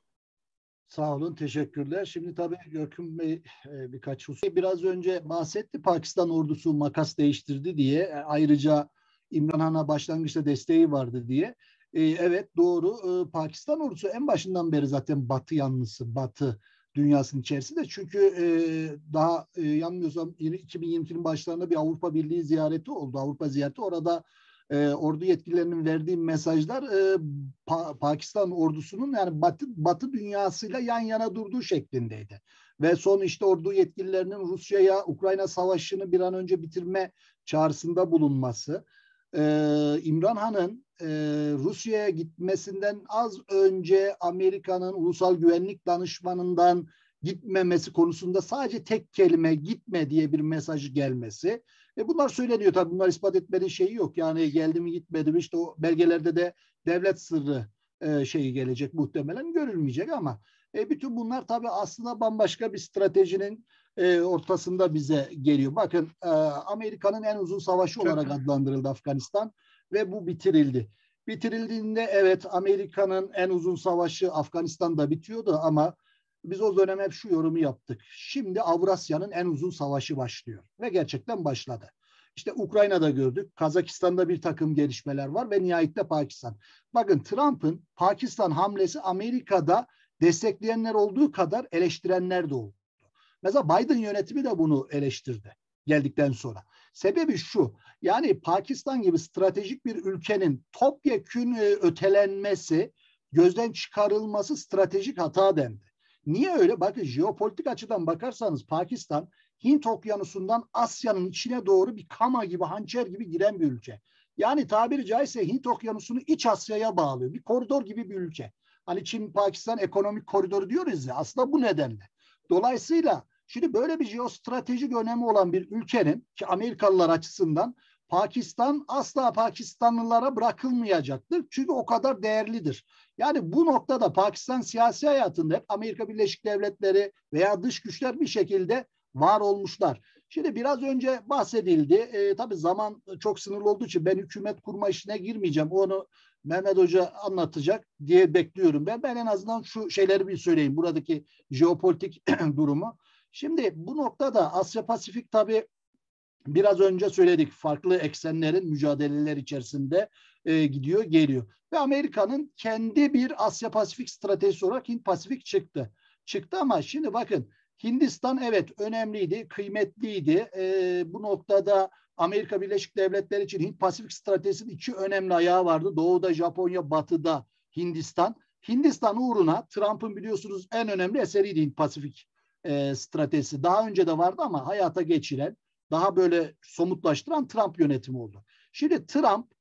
Sağ olun, teşekkürler. Şimdi tabii Gökhan Bey e, birkaç husus. Biraz önce bahsetti Pakistan ordusu makas değiştirdi diye. E, ayrıca İmran Han'a başlangıçta desteği vardı diye. E, evet doğru e, Pakistan ordusu en başından beri zaten batı yanlısı, batı dünyasının içerisinde. Çünkü e, daha e, yanmıyorsam 2022'nin başlarında bir Avrupa Birliği ziyareti oldu. Avrupa ziyareti orada e, ordu yetkililerinin verdiği mesajlar e, pa- Pakistan ordusunun yani batı, batı dünyasıyla yan yana durduğu şeklindeydi. Ve son işte ordu yetkililerinin Rusya'ya Ukrayna savaşını bir an önce bitirme çağrısında bulunması, e, İmran Han'ın e, Rusya'ya gitmesinden az önce Amerika'nın ulusal güvenlik danışmanından gitmemesi konusunda sadece tek kelime gitme diye bir mesaj gelmesi e bunlar söyleniyor tabii bunlar ispat etmenin şeyi yok. Yani geldi mi gitmedi mi işte o belgelerde de devlet sırrı e, şeyi gelecek muhtemelen görülmeyecek ama e, bütün bunlar tabii aslında bambaşka bir stratejinin e, ortasında bize geliyor. Bakın e, Amerika'nın en uzun savaşı Çok olarak adlandırıldı Afganistan ve bu bitirildi. Bitirildiğinde evet Amerika'nın en uzun savaşı Afganistan'da bitiyordu ama biz o dönem hep şu yorumu yaptık. Şimdi Avrasya'nın en uzun savaşı başlıyor ve gerçekten başladı. İşte Ukrayna'da gördük, Kazakistan'da bir takım gelişmeler var ve nihayetinde Pakistan. Bakın Trump'ın Pakistan hamlesi Amerika'da destekleyenler olduğu kadar eleştirenler de oldu. Mesela Biden yönetimi de bunu eleştirdi geldikten sonra. Sebebi şu, yani Pakistan gibi stratejik bir ülkenin topyekün e, ötelenmesi, gözden çıkarılması stratejik hata dendi. Niye öyle? Bakın jeopolitik açıdan bakarsanız Pakistan Hint okyanusundan Asya'nın içine doğru bir kama gibi, hançer gibi giren bir ülke. Yani tabiri caizse Hint okyanusunu iç Asya'ya bağlıyor. Bir koridor gibi bir ülke. Hani Çin-Pakistan ekonomik koridoru diyoruz ya aslında bu nedenle. Dolayısıyla şimdi böyle bir jeostratejik önemi olan bir ülkenin ki Amerikalılar açısından Pakistan asla Pakistanlılara bırakılmayacaktır. Çünkü o kadar değerlidir. Yani bu noktada Pakistan siyasi hayatında hep Amerika Birleşik Devletleri veya dış güçler bir şekilde var olmuşlar. Şimdi biraz önce bahsedildi. E, tabii zaman çok sınırlı olduğu için ben hükümet kurma işine girmeyeceğim. Onu Mehmet Hoca anlatacak diye bekliyorum. Ben ben en azından şu şeyleri bir söyleyeyim. Buradaki jeopolitik durumu. Şimdi bu noktada Asya Pasifik tabii biraz önce söyledik farklı eksenlerin mücadeleler içerisinde e, gidiyor geliyor. Ve Amerika'nın kendi bir Asya Pasifik stratejisi olarak Hint Pasifik çıktı. Çıktı ama şimdi bakın Hindistan evet önemliydi, kıymetliydi. E, bu noktada Amerika Birleşik Devletleri için Hint Pasifik stratejisinin iki önemli ayağı vardı. Doğuda Japonya, batıda Hindistan. Hindistan uğruna Trump'ın biliyorsunuz en önemli eseriydi Hint Pasifik e, stratejisi. Daha önce de vardı ama hayata geçiren daha böyle somutlaştıran Trump yönetimi oldu. Şimdi Trump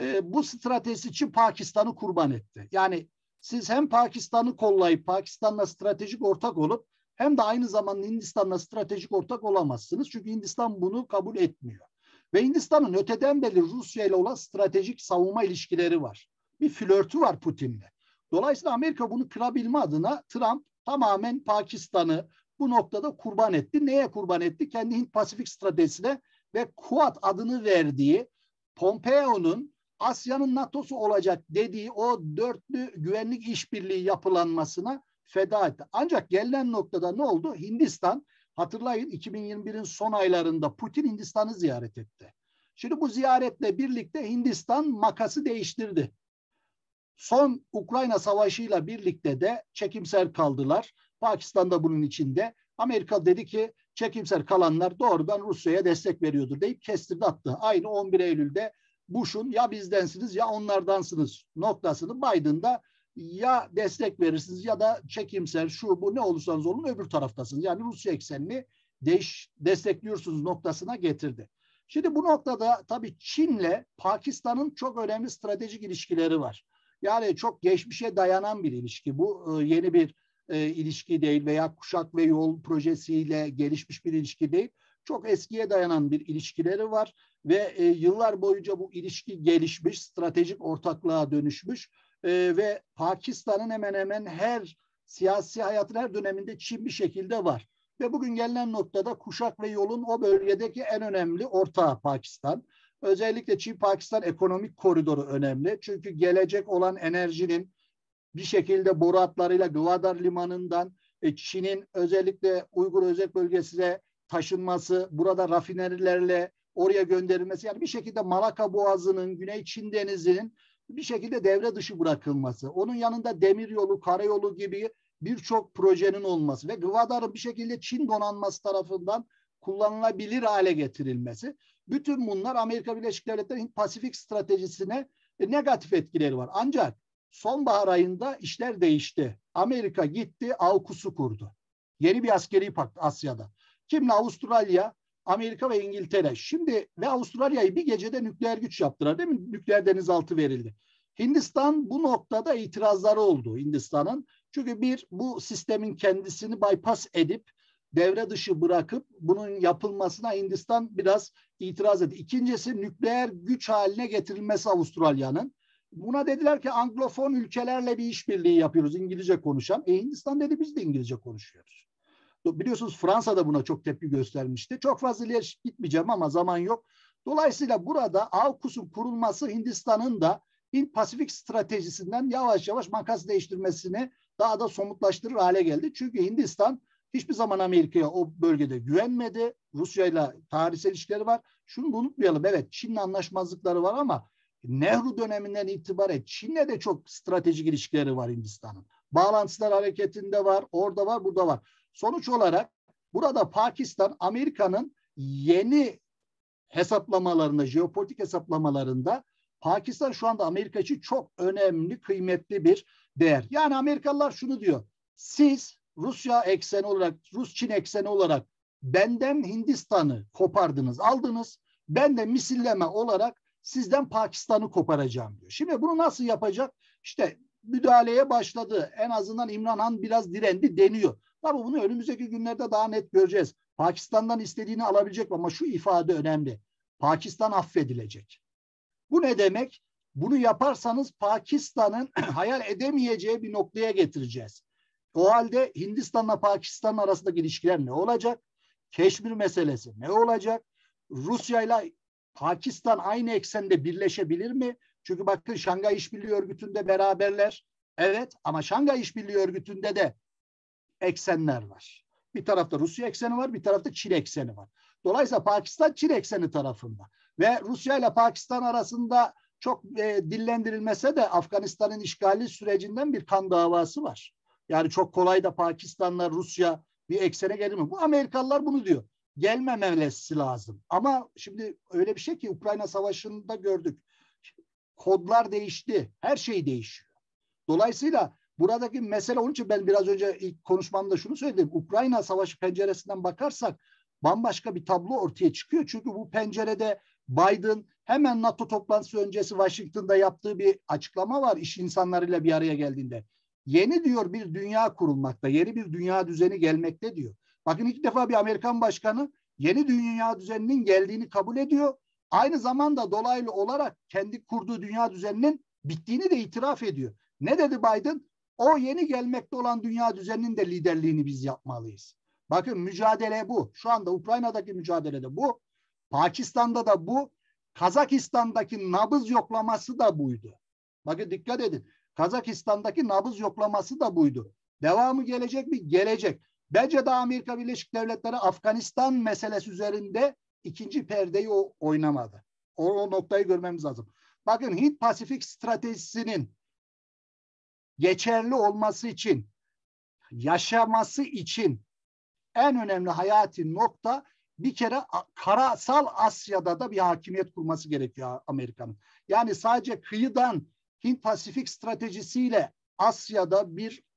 e, bu stratejisi için Pakistan'ı kurban etti. Yani siz hem Pakistan'ı kollayıp Pakistan'la stratejik ortak olup hem de aynı zamanda Hindistan'la stratejik ortak olamazsınız. Çünkü Hindistan bunu kabul etmiyor. Ve Hindistan'ın öteden beri Rusya ile olan stratejik savunma ilişkileri var. Bir flörtü var Putin'le. Dolayısıyla Amerika bunu kırabilme adına Trump tamamen Pakistan'ı, bu noktada kurban etti. Neye kurban etti? Kendi Hint Pasifik stratejisine ve Kuat adını verdiği Pompeo'nun Asya'nın NATO'su olacak dediği o dörtlü güvenlik işbirliği yapılanmasına feda etti. Ancak gelinen noktada ne oldu? Hindistan hatırlayın 2021'in son aylarında Putin Hindistan'ı ziyaret etti. Şimdi bu ziyaretle birlikte Hindistan makası değiştirdi. Son Ukrayna savaşıyla birlikte de çekimser kaldılar. Pakistan da bunun içinde. Amerika dedi ki çekimser kalanlar doğrudan Rusya'ya destek veriyordur deyip kestirdi attı. Aynı 11 Eylül'de Bush'un ya bizdensiniz ya onlardansınız noktasını Biden'da ya destek verirsiniz ya da çekimser şu bu ne olursanız olun öbür taraftasınız. Yani Rusya eksenini değiş, destekliyorsunuz noktasına getirdi. Şimdi bu noktada tabii Çin'le Pakistan'ın çok önemli stratejik ilişkileri var. Yani çok geçmişe dayanan bir ilişki. Bu ee, yeni bir e, ilişki değil veya kuşak ve yol projesiyle gelişmiş bir ilişki değil. Çok eskiye dayanan bir ilişkileri var ve e, yıllar boyunca bu ilişki gelişmiş, stratejik ortaklığa dönüşmüş e, ve Pakistan'ın hemen hemen her siyasi hayatın her döneminde Çin bir şekilde var. Ve bugün gelinen noktada kuşak ve yolun o bölgedeki en önemli ortağı Pakistan. Özellikle Çin-Pakistan ekonomik koridoru önemli. Çünkü gelecek olan enerjinin bir şekilde boru hatlarıyla Gwadar Limanı'ndan e, Çin'in özellikle Uygur Özel Bölgesi'ne taşınması, burada rafinerilerle oraya gönderilmesi yani bir şekilde Malaka Boğazı'nın, Güney Çin Denizi'nin bir şekilde devre dışı bırakılması. Onun yanında demir yolu, karayolu gibi birçok projenin olması ve Gwadar'ın bir şekilde Çin donanması tarafından kullanılabilir hale getirilmesi. Bütün bunlar Amerika Birleşik Devletleri'nin Pasifik stratejisine e, negatif etkileri var. Ancak Sonbahar ayında işler değişti. Amerika gitti AUKUS'u kurdu. Yeni bir askeri pakt Asya'da. Kimle Avustralya, Amerika ve İngiltere. Şimdi ve Avustralya'yı bir gecede nükleer güç yaptılar değil mi? Nükleer denizaltı verildi. Hindistan bu noktada itirazları oldu Hindistan'ın. Çünkü bir bu sistemin kendisini bypass edip devre dışı bırakıp bunun yapılmasına Hindistan biraz itiraz etti. İkincisi nükleer güç haline getirilmesi Avustralya'nın. Buna dediler ki Anglofon ülkelerle bir işbirliği yapıyoruz İngilizce konuşan. E Hindistan dedi biz de İngilizce konuşuyoruz. Biliyorsunuz Fransa da buna çok tepki göstermişti. Çok fazla ileri gitmeyeceğim ama zaman yok. Dolayısıyla burada AUKUS'un kurulması Hindistan'ın da Hint Pasifik stratejisinden yavaş yavaş makas değiştirmesini daha da somutlaştırır hale geldi. Çünkü Hindistan hiçbir zaman Amerika'ya o bölgede güvenmedi. Rusya ile tarihsel ilişkileri var. Şunu unutmayalım evet Çin'le anlaşmazlıkları var ama Nehru döneminden itibaren Çin'le de çok stratejik ilişkileri var Hindistan'ın. Bağlantılar hareketinde var, orada var, burada var. Sonuç olarak burada Pakistan Amerika'nın yeni hesaplamalarında, jeopolitik hesaplamalarında Pakistan şu anda Amerika için çok önemli, kıymetli bir değer. Yani Amerikalılar şunu diyor. Siz Rusya ekseni olarak, Rus-Çin ekseni olarak benden Hindistan'ı kopardınız, aldınız. Ben de misilleme olarak sizden Pakistan'ı koparacağım diyor. Şimdi bunu nasıl yapacak? İşte müdahaleye başladı. En azından İmran Han biraz direndi deniyor. Tabii bunu önümüzdeki günlerde daha net göreceğiz. Pakistan'dan istediğini alabilecek ama şu ifade önemli. Pakistan affedilecek. Bu ne demek? Bunu yaparsanız Pakistan'ın hayal edemeyeceği bir noktaya getireceğiz. O halde Hindistan'la Pakistan arasındaki ilişkiler ne olacak? Keşmir meselesi ne olacak? Rusya ile Pakistan aynı eksende birleşebilir mi? Çünkü bakın Şangay İşbirliği Örgütü'nde beraberler. Evet ama Şangay İşbirliği Örgütü'nde de eksenler var. Bir tarafta Rusya ekseni var, bir tarafta Çin ekseni var. Dolayısıyla Pakistan Çin ekseni tarafında ve Rusya ile Pakistan arasında çok e, dillendirilmese de Afganistan'ın işgali sürecinden bir kan davası var. Yani çok kolay da Pakistanlar Rusya bir eksene gelir mi? Bu Amerikalılar bunu diyor gelmemesi lazım. Ama şimdi öyle bir şey ki Ukrayna Savaşı'nda gördük. Kodlar değişti. Her şey değişiyor. Dolayısıyla buradaki mesele onun için ben biraz önce ilk konuşmamda şunu söyledim. Ukrayna Savaşı penceresinden bakarsak bambaşka bir tablo ortaya çıkıyor. Çünkü bu pencerede Biden hemen NATO toplantısı öncesi Washington'da yaptığı bir açıklama var iş insanlarıyla bir araya geldiğinde. Yeni diyor bir dünya kurulmakta, yeni bir dünya düzeni gelmekte diyor. Bakın ilk defa bir Amerikan başkanı yeni dünya düzeninin geldiğini kabul ediyor. Aynı zamanda dolaylı olarak kendi kurduğu dünya düzeninin bittiğini de itiraf ediyor. Ne dedi Biden? O yeni gelmekte olan dünya düzeninin de liderliğini biz yapmalıyız. Bakın mücadele bu. Şu anda Ukrayna'daki mücadele de bu. Pakistan'da da bu. Kazakistan'daki nabız yoklaması da buydu. Bakın dikkat edin. Kazakistan'daki nabız yoklaması da buydu. Devamı gelecek mi? Gelecek. Bence daha Amerika Birleşik Devletleri Afganistan meselesi üzerinde ikinci perdeyi o, oynamadı. O, o noktayı görmemiz lazım. Bakın Hint Pasifik stratejisinin geçerli olması için, yaşaması için en önemli hayati nokta bir kere karasal Asya'da da bir hakimiyet kurması gerekiyor Amerika'nın. Yani sadece kıyıdan Hint Pasifik stratejisiyle Asya'da bir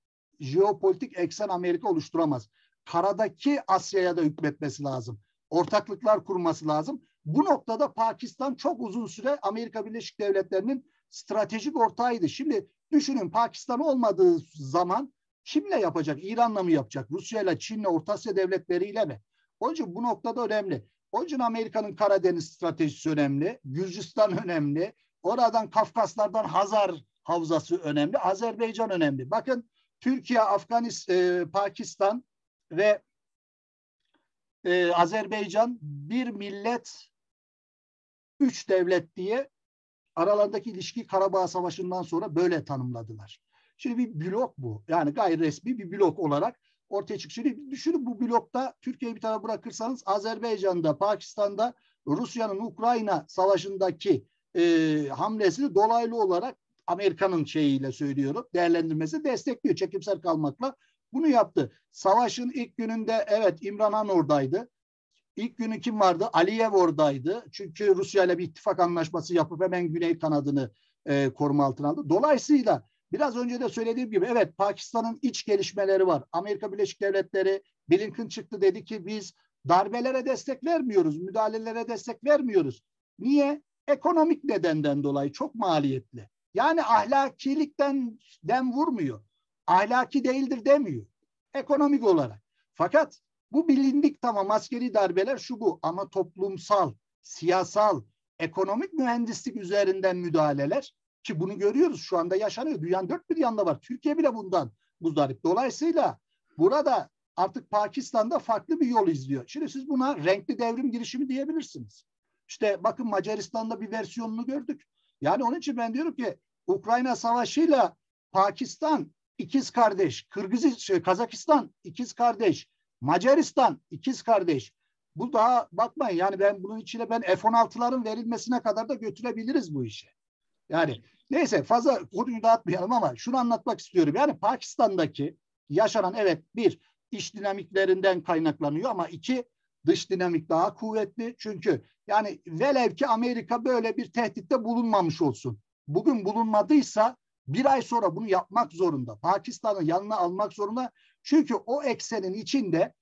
jeopolitik eksen Amerika oluşturamaz. Karadaki Asya'ya da hükmetmesi lazım. Ortaklıklar kurması lazım. Bu noktada Pakistan çok uzun süre Amerika Birleşik Devletleri'nin stratejik ortağıydı. Şimdi düşünün Pakistan olmadığı zaman kimle yapacak? İran'la mı yapacak? Rusya'yla, Çin'le, Orta Asya devletleriyle mi? Onun için bu noktada önemli. Onun için Amerika'nın Karadeniz stratejisi önemli. Gürcistan önemli. Oradan Kafkaslardan Hazar havzası önemli. Azerbaycan önemli. Bakın Türkiye, Afganistan, e, Pakistan ve e, Azerbaycan bir millet, üç devlet diye aralarındaki ilişki Karabağ Savaşı'ndan sonra böyle tanımladılar. Şimdi bir blok bu. Yani gayri resmi bir blok olarak ortaya çıkıyor. Şimdi düşünün bu blokta Türkiye'yi bir tarafa bırakırsanız Azerbaycan'da, Pakistan'da Rusya'nın Ukrayna savaşındaki e, hamlesini dolaylı olarak Amerika'nın şeyiyle söylüyorum değerlendirmesi destekliyor çekimsel kalmakla bunu yaptı. Savaşın ilk gününde evet İmran Han oradaydı. İlk günü kim vardı? Aliyev oradaydı. Çünkü Rusya ile bir ittifak anlaşması yapıp hemen güney kanadını e, koruma altına aldı. Dolayısıyla biraz önce de söylediğim gibi evet Pakistan'ın iç gelişmeleri var. Amerika Birleşik Devletleri Blinken çıktı dedi ki biz darbelere destek vermiyoruz, müdahalelere destek vermiyoruz. Niye? Ekonomik nedenden dolayı çok maliyetli. Yani ahlakilikten dem vurmuyor. Ahlaki değildir demiyor. Ekonomik olarak. Fakat bu bilindik tamam askeri darbeler şu bu ama toplumsal, siyasal, ekonomik mühendislik üzerinden müdahaleler ki bunu görüyoruz şu anda yaşanıyor. Dünyanın dört bir yanında var. Türkiye bile bundan muzdarip. Dolayısıyla burada artık Pakistan'da farklı bir yol izliyor. Şimdi siz buna renkli devrim girişimi diyebilirsiniz. İşte bakın Macaristan'da bir versiyonunu gördük. Yani onun için ben diyorum ki Ukrayna Savaşı'yla Pakistan ikiz kardeş, Kırgız, şey, Kazakistan ikiz kardeş, Macaristan ikiz kardeş. Bu daha bakmayın yani ben bunun içine ben F-16'ların verilmesine kadar da götürebiliriz bu işi. Yani neyse fazla konuyu dağıtmayalım ama şunu anlatmak istiyorum. Yani Pakistan'daki yaşanan evet bir iş dinamiklerinden kaynaklanıyor ama iki dış dinamik daha kuvvetli. Çünkü yani velev ki Amerika böyle bir tehditte bulunmamış olsun. Bugün bulunmadıysa bir ay sonra bunu yapmak zorunda. Pakistan'ı yanına almak zorunda. Çünkü o eksenin içinde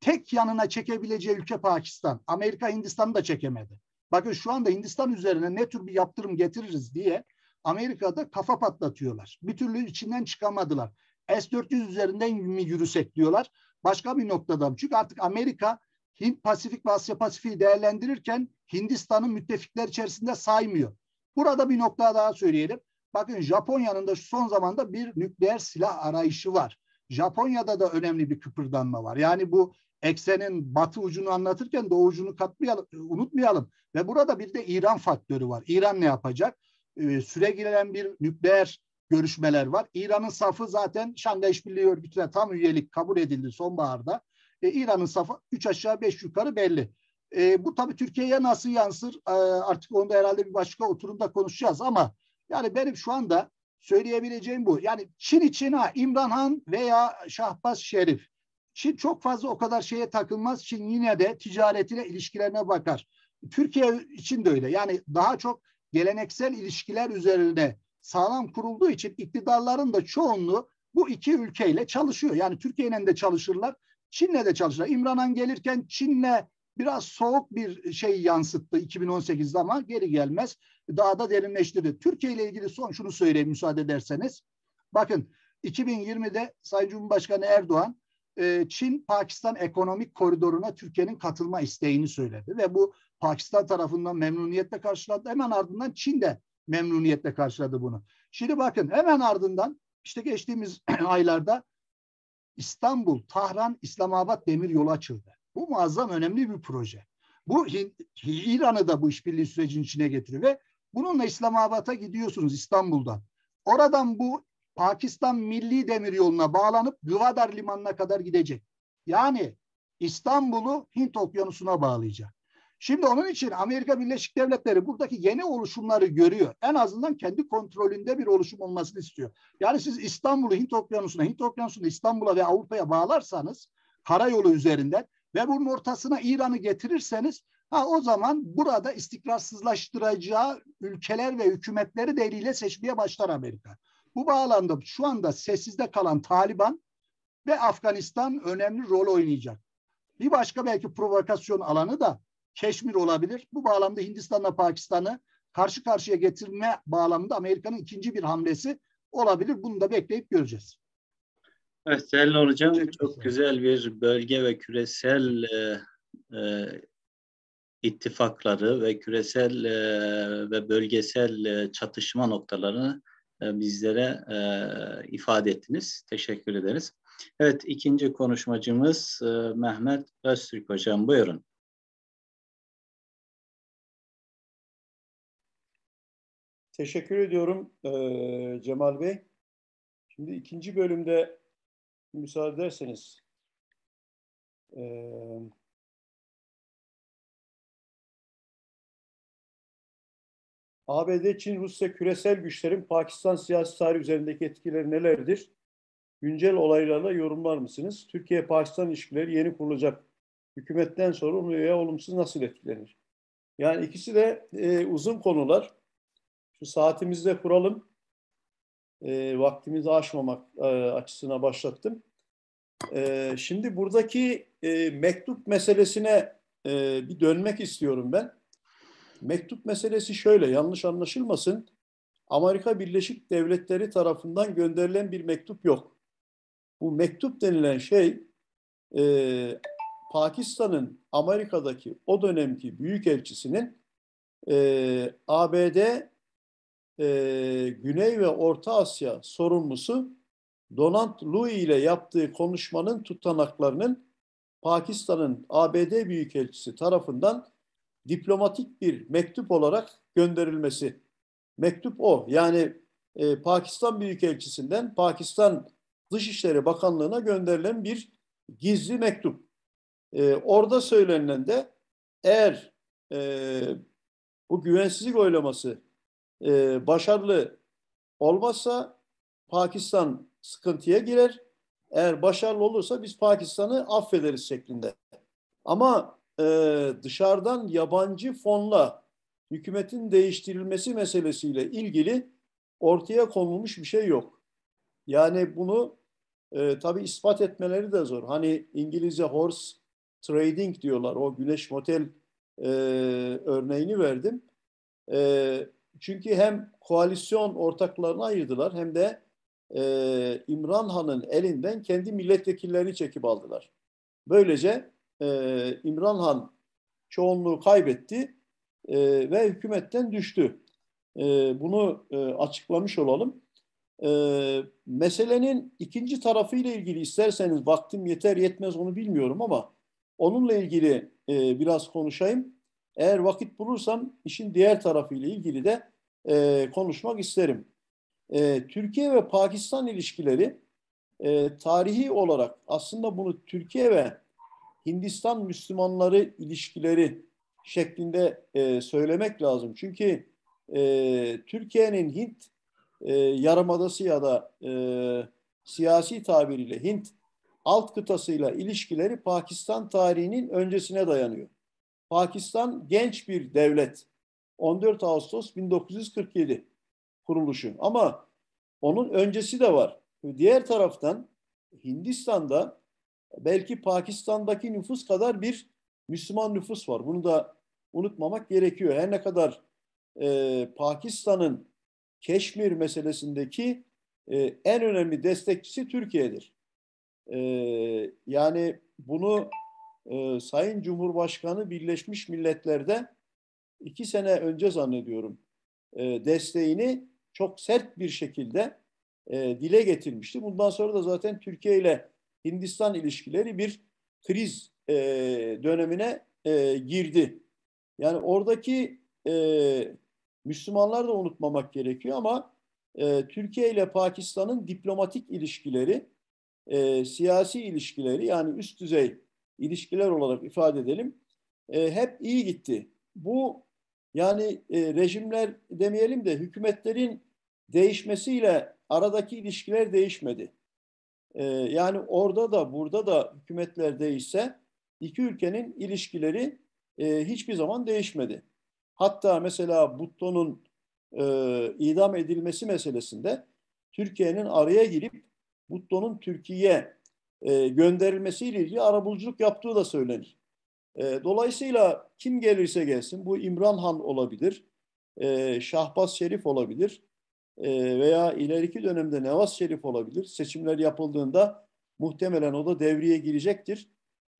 tek yanına çekebileceği ülke Pakistan. Amerika Hindistan'ı da çekemedi. Bakın şu anda Hindistan üzerine ne tür bir yaptırım getiririz diye Amerika'da kafa patlatıyorlar. Bir türlü içinden çıkamadılar. S-400 üzerinden mi yürüsek diyorlar. Başka bir noktada. Çünkü artık Amerika Hint Pasifik ve Asya Pasifik'i değerlendirirken Hindistan'ın müttefikler içerisinde saymıyor. Burada bir nokta daha söyleyelim. Bakın Japonya'nın da şu son zamanda bir nükleer silah arayışı var. Japonya'da da önemli bir kıpırdanma var. Yani bu eksenin batı ucunu anlatırken doğu ucunu katmayalım, unutmayalım. Ve burada bir de İran faktörü var. İran ne yapacak? Ee, süre giren bir nükleer görüşmeler var. İran'ın safı zaten Şangay İşbirliği Örgütü'ne tam üyelik kabul edildi sonbaharda. E, İran'ın safa 3 aşağı 5 yukarı belli. E, bu tabii Türkiye'ye nasıl yansır e, artık onu da herhalde bir başka oturumda konuşacağız ama yani benim şu anda söyleyebileceğim bu. Yani Çin için ha İmran Han veya Şahbaz Şerif. Çin çok fazla o kadar şeye takılmaz. Çin yine de ticaretine, ilişkilerine bakar. Türkiye için de öyle. Yani daha çok geleneksel ilişkiler üzerine sağlam kurulduğu için iktidarların da çoğunluğu bu iki ülkeyle çalışıyor. Yani Türkiye'nin de çalışırlar. Çin'le de çalıştılar. İmranan gelirken Çin'le biraz soğuk bir şey yansıttı 2018'de ama geri gelmez. Daha da derinleştirdi. Türkiye ile ilgili son şunu söyleyeyim müsaade ederseniz. Bakın 2020'de Sayın Cumhurbaşkanı Erdoğan e, Çin Pakistan ekonomik koridoruna Türkiye'nin katılma isteğini söyledi ve bu Pakistan tarafından memnuniyetle karşılandı. Hemen ardından Çin de memnuniyetle karşıladı bunu. Şimdi bakın hemen ardından işte geçtiğimiz aylarda İstanbul, Tahran, İslamabad demir yolu açıldı. Bu muazzam önemli bir proje. Bu İran'ı da bu işbirliği sürecinin içine getiriyor ve bununla İslamabad'a gidiyorsunuz İstanbul'dan. Oradan bu Pakistan Milli Demir Yolu'na bağlanıp Gwadar Limanı'na kadar gidecek. Yani İstanbul'u Hint Okyanusu'na bağlayacak. Şimdi onun için Amerika Birleşik Devletleri buradaki yeni oluşumları görüyor. En azından kendi kontrolünde bir oluşum olmasını istiyor. Yani siz İstanbul'u Hint Okyanusu'na, Hint Okyanusu'nu İstanbul'a ve Avrupa'ya bağlarsanız karayolu üzerinden ve bunun ortasına İran'ı getirirseniz ha o zaman burada istikrarsızlaştıracağı ülkeler ve hükümetleri de eliyle seçmeye başlar Amerika. Bu bağlamda şu anda sessizde kalan Taliban ve Afganistan önemli rol oynayacak. Bir başka belki provokasyon alanı da Keşmir olabilir. Bu bağlamda Hindistan'la Pakistan'ı karşı karşıya getirme bağlamında Amerika'nın ikinci bir hamlesi olabilir. Bunu da bekleyip göreceğiz. Evet Selin Hocam çok, güzel bir bölge ve küresel e, e, ittifakları ve küresel e, ve bölgesel e, çatışma noktalarını e, bizlere e, ifade ettiniz. Teşekkür ederiz. Evet ikinci konuşmacımız e, Mehmet Öztürk Hocam buyurun. Teşekkür ediyorum e, Cemal Bey. Şimdi ikinci bölümde müsaade ederseniz e, ABD, Çin, Rusya küresel güçlerin Pakistan siyasi tarihi üzerindeki etkileri nelerdir? Güncel olaylarla yorumlar mısınız? Türkiye-Pakistan ilişkileri yeni kurulacak hükümetten sonra veya olumsuz nasıl etkilenir? Yani ikisi de e, uzun konular. Şu saatimizi de kuralım. E, vaktimizi aşmamak e, açısına başlattım. E, şimdi buradaki e, mektup meselesine e, bir dönmek istiyorum ben. Mektup meselesi şöyle, yanlış anlaşılmasın. Amerika Birleşik Devletleri tarafından gönderilen bir mektup yok. Bu mektup denilen şey e, Pakistan'ın Amerika'daki o dönemki büyükelçisinin e, ABD e, Güney ve Orta Asya sorumlusu Donald Lui ile yaptığı konuşmanın tutanaklarının Pakistan'ın ABD Büyükelçisi tarafından diplomatik bir mektup olarak gönderilmesi. Mektup o. Yani e, Pakistan Büyükelçisi'nden Pakistan Dışişleri Bakanlığı'na gönderilen bir gizli mektup. E, orada söylenen de eğer e, bu güvensizlik oylaması e, başarılı olmazsa Pakistan sıkıntıya girer. Eğer başarılı olursa biz Pakistan'ı affederiz şeklinde. Ama e, dışarıdan yabancı fonla hükümetin değiştirilmesi meselesiyle ilgili ortaya konulmuş bir şey yok. Yani bunu e, tabii ispat etmeleri de zor. Hani İngilizce horse trading diyorlar. O Güneş Motel e, örneğini verdim. E, çünkü hem koalisyon ortaklarını ayırdılar hem de e, İmran Han'ın elinden kendi milletvekillerini çekip aldılar. Böylece e, İmran Han çoğunluğu kaybetti e, ve hükümetten düştü. E, bunu e, açıklamış olalım. E, meselenin ikinci tarafıyla ilgili isterseniz vaktim yeter yetmez onu bilmiyorum ama onunla ilgili e, biraz konuşayım. Eğer vakit bulursam işin diğer tarafıyla ilgili de e, konuşmak isterim. E, Türkiye ve Pakistan ilişkileri e, tarihi olarak aslında bunu Türkiye ve Hindistan Müslümanları ilişkileri şeklinde e, söylemek lazım. Çünkü e, Türkiye'nin Hint e, yarımadası ya da e, siyasi tabiriyle Hint alt kıtasıyla ilişkileri Pakistan tarihinin öncesine dayanıyor. Pakistan genç bir devlet. 14 Ağustos 1947 kuruluşu. Ama onun öncesi de var. Diğer taraftan Hindistan'da belki Pakistan'daki nüfus kadar bir Müslüman nüfus var. Bunu da unutmamak gerekiyor. Her ne kadar e, Pakistan'ın Keşmir meselesindeki e, en önemli destekçisi Türkiye'dir. E, yani bunu e, Sayın Cumhurbaşkanı Birleşmiş Milletler'de iki sene önce zannediyorum e, desteğini çok sert bir şekilde e, dile getirmişti. Bundan sonra da zaten Türkiye ile Hindistan ilişkileri bir kriz e, dönemine e, girdi. Yani oradaki e, Müslümanlar da unutmamak gerekiyor ama e, Türkiye ile Pakistan'ın diplomatik ilişkileri, e, siyasi ilişkileri yani üst düzey ilişkiler olarak ifade edelim. E, hep iyi gitti. Bu yani e, rejimler demeyelim de hükümetlerin değişmesiyle aradaki ilişkiler değişmedi. E, yani orada da burada da hükümetler değişse iki ülkenin ilişkileri e, hiçbir zaman değişmedi. Hatta mesela Butto'nun e, idam edilmesi meselesinde Türkiye'nin araya girip Butto'nun Türkiye e, gönderilmesiyle ilgili arabuluculuk yaptığı da söylenir. E, dolayısıyla kim gelirse gelsin bu İmran Han olabilir, e, Şahbaz Şerif olabilir e, veya ileriki dönemde Nevas Şerif olabilir. Seçimler yapıldığında muhtemelen o da devreye girecektir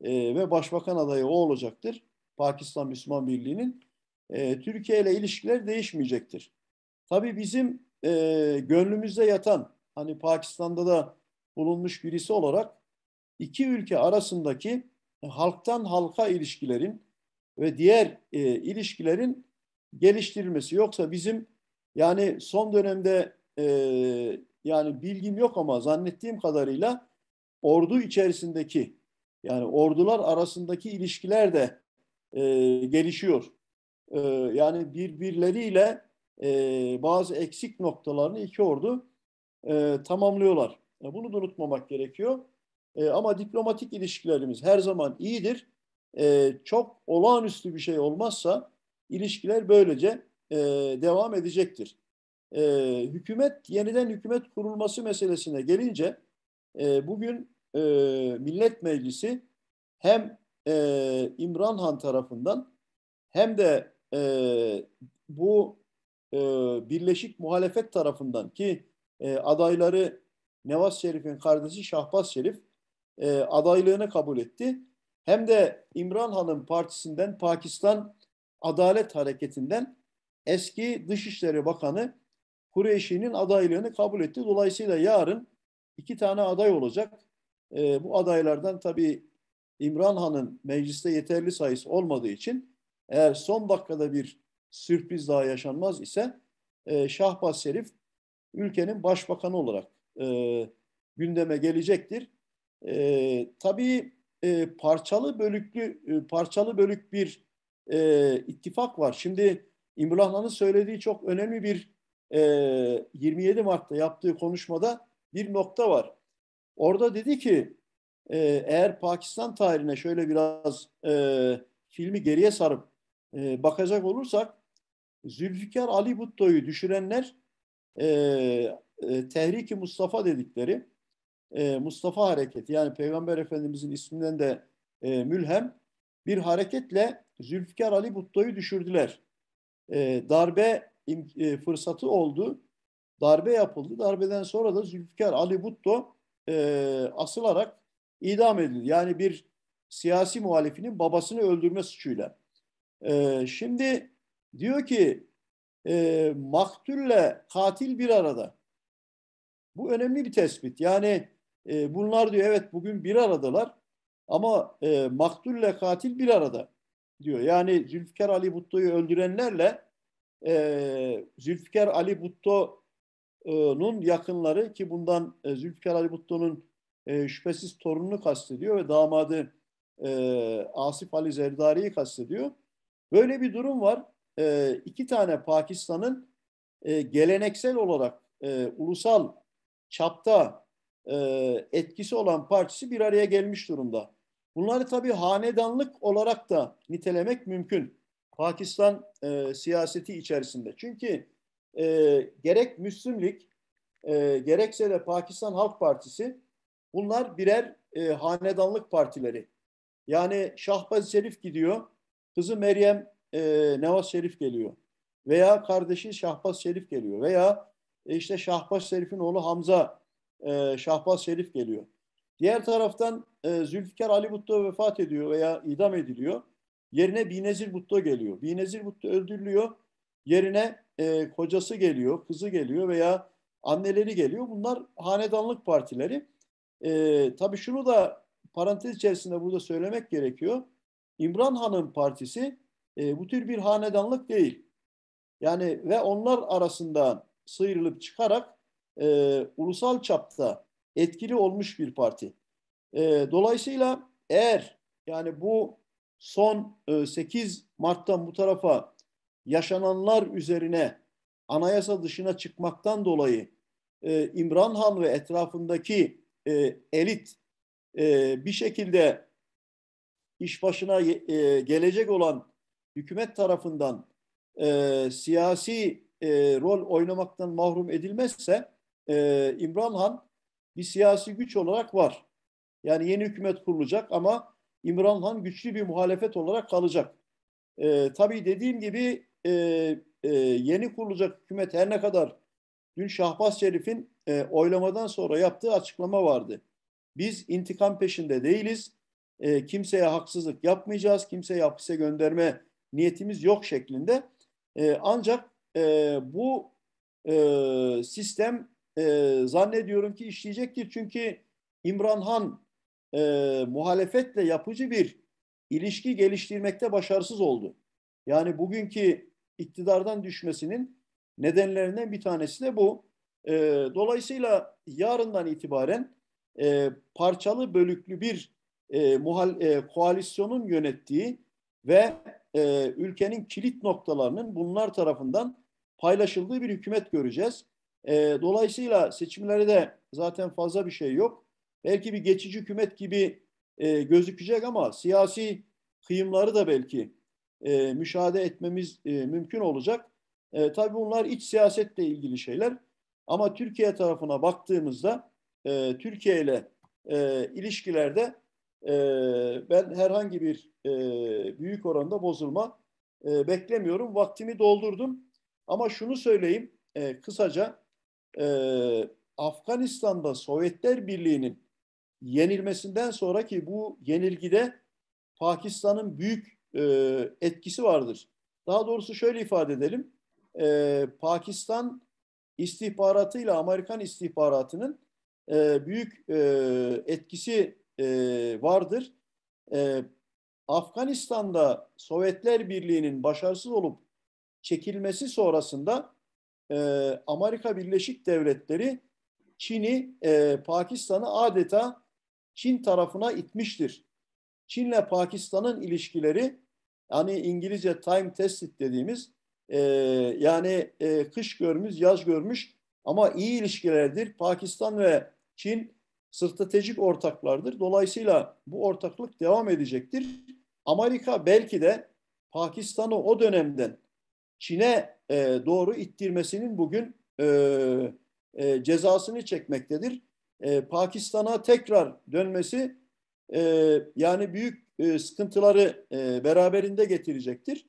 e, ve başbakan adayı o olacaktır. Pakistan Müslüman Birliği'nin e, Türkiye ile ilişkiler değişmeyecektir. Tabii bizim e, gönlümüzde yatan hani Pakistan'da da bulunmuş birisi olarak iki ülke arasındaki halktan halka ilişkilerin ve diğer e, ilişkilerin geliştirilmesi. Yoksa bizim yani son dönemde e, yani bilgim yok ama zannettiğim kadarıyla ordu içerisindeki yani ordular arasındaki ilişkiler de e, gelişiyor. E, yani birbirleriyle e, bazı eksik noktalarını iki ordu e, tamamlıyorlar. E, bunu da unutmamak gerekiyor. E, ama diplomatik ilişkilerimiz her zaman iyidir. E, çok olağanüstü bir şey olmazsa ilişkiler böylece e, devam edecektir. E, hükümet, yeniden hükümet kurulması meselesine gelince e, bugün e, Millet Meclisi hem e, İmran Han tarafından hem de e, bu e, Birleşik Muhalefet tarafından ki e, adayları Nevaz Şerif'in kardeşi Şahbaz Şerif e, adaylığını kabul etti. Hem de İmran Han'ın Partisi'nden Pakistan Adalet Hareketi'nden eski Dışişleri Bakanı Kureyşi'nin adaylığını kabul etti. Dolayısıyla yarın iki tane aday olacak. E, bu adaylardan tabii İmran Han'ın mecliste yeterli sayısı olmadığı için eğer son dakikada bir sürpriz daha yaşanmaz ise e, Şahbaz Şerif ülkenin başbakanı olarak e, gündeme gelecektir. E, tabii e, parçalı bölüklü e, parçalı bölük bir e, ittifak var. Şimdi İmrahna'nın söylediği çok önemli bir e, 27 Mart'ta yaptığı konuşmada bir nokta var. Orada dedi ki e, eğer Pakistan tarihine şöyle biraz e, filmi geriye sarıp e, bakacak olursak Zülfikar Ali Butto'yu düşürenler e, e, Tehriki Mustafa dedikleri e, Mustafa hareketi yani Peygamber Efendimizin isminden de e, mülhem bir hareketle Zülfikar Ali Butto'yu düşürdüler. E, darbe e, fırsatı oldu. Darbe yapıldı. Darbeden sonra da Zülfikar Ali Butto e, asılarak idam edildi. Yani bir siyasi muhalifinin babasını öldürme suçuyla. E, şimdi diyor ki e, maktulle katil bir arada. Bu önemli bir tespit. Yani e, bunlar diyor evet bugün bir aradalar ama e, maktulle katil bir arada diyor. Yani Zülfikar Ali Butto'yu öldürenlerle e, Zülfikar Ali Butto'nun yakınları ki bundan e, Zülfikar Ali Butto'nun e, şüphesiz torununu kastediyor ve damadı e, Asif Ali Zerdari'yi kastediyor. Böyle bir durum var. E, iki tane Pakistan'ın e, geleneksel olarak e, ulusal çapta e, etkisi olan partisi bir araya gelmiş durumda. Bunları tabii hanedanlık olarak da nitelemek mümkün. Pakistan e, siyaseti içerisinde. Çünkü e, gerek Müslümlik e, gerekse de Pakistan Halk Partisi bunlar birer e, hanedanlık partileri. Yani Şahbaz Şerif gidiyor, kızı Meryem e, Nevaz Şerif geliyor. Veya kardeşi Şahbaz Şerif geliyor. Veya e, işte Şahbaz Şerif'in oğlu Hamza e, Şahbaz Şerif geliyor. Diğer taraftan e, Zülfikar Ali Butlu vefat ediyor veya idam ediliyor. Yerine Binezir Butto geliyor. Binezir Butto öldürülüyor. Yerine e, kocası geliyor, kızı geliyor veya anneleri geliyor. Bunlar hanedanlık partileri. E, tabii şunu da parantez içerisinde burada söylemek gerekiyor. İmran Han'ın partisi e, bu tür bir hanedanlık değil. Yani ve onlar arasından sıyrılıp çıkarak e, ulusal çapta etkili olmuş bir parti. E, dolayısıyla eğer yani bu son e, 8 Mart'tan bu tarafa yaşananlar üzerine anayasa dışına çıkmaktan dolayı e, İmran Han ve etrafındaki e, elit e, bir şekilde iş başına e, gelecek olan hükümet tarafından e, siyasi e, rol oynamaktan mahrum edilmezse e, İmran Han bir siyasi güç olarak var. Yani yeni hükümet kurulacak ama İmran Han güçlü bir muhalefet olarak kalacak. E, tabii dediğim gibi e, e, yeni kurulacak hükümet her ne kadar dün Şahbaz Şerif'in e, oylamadan sonra yaptığı açıklama vardı. Biz intikam peşinde değiliz. E, kimseye haksızlık yapmayacağız. Kimseye hapise gönderme niyetimiz yok şeklinde. E, ancak e, bu e, sistem e, zannediyorum ki işleyecektir. Çünkü İmran Han e, muhalefetle yapıcı bir ilişki geliştirmekte başarısız oldu. Yani bugünkü iktidardan düşmesinin nedenlerinden bir tanesi de bu. E, dolayısıyla yarından itibaren e, parçalı bölüklü bir e, muhal, e, koalisyonun yönettiği ve e, ülkenin kilit noktalarının bunlar tarafından paylaşıldığı bir hükümet göreceğiz. E, dolayısıyla seçimlere de zaten fazla bir şey yok. Belki bir geçici hükümet gibi e, gözükecek ama siyasi kıyımları da belki e, müşahede etmemiz e, mümkün olacak. E, tabii bunlar iç siyasetle ilgili şeyler. Ama Türkiye tarafına baktığımızda e, Türkiye ile e, ilişkilerde e, ben herhangi bir e, büyük oranda bozulma e, beklemiyorum. Vaktimi doldurdum. Ama şunu söyleyeyim e, kısaca e, Afganistan'da Sovyetler Birliği'nin yenilmesinden sonraki ki bu yenilgide Pakistan'ın büyük e, etkisi vardır. Daha doğrusu şöyle ifade edelim. E, Pakistan istihbaratıyla Amerikan istihbaratının e, büyük e, etkisi e, vardır. E, Afganistan'da Sovyetler Birliği'nin başarısız olup çekilmesi sonrasında e, Amerika Birleşik Devletleri Çin'i, e, Pakistan'ı adeta Çin tarafına itmiştir. Çin'le Pakistan'ın ilişkileri yani İngilizce time tested dediğimiz e, yani e, kış görmüş, yaz görmüş ama iyi ilişkilerdir. Pakistan ve Çin stratejik ortaklardır. Dolayısıyla bu ortaklık devam edecektir. Amerika belki de Pakistan'ı o dönemden Çin'e e, doğru ittirmesinin bugün e, e, cezasını çekmektedir. E, Pakistan'a tekrar dönmesi e, yani büyük e, sıkıntıları e, beraberinde getirecektir.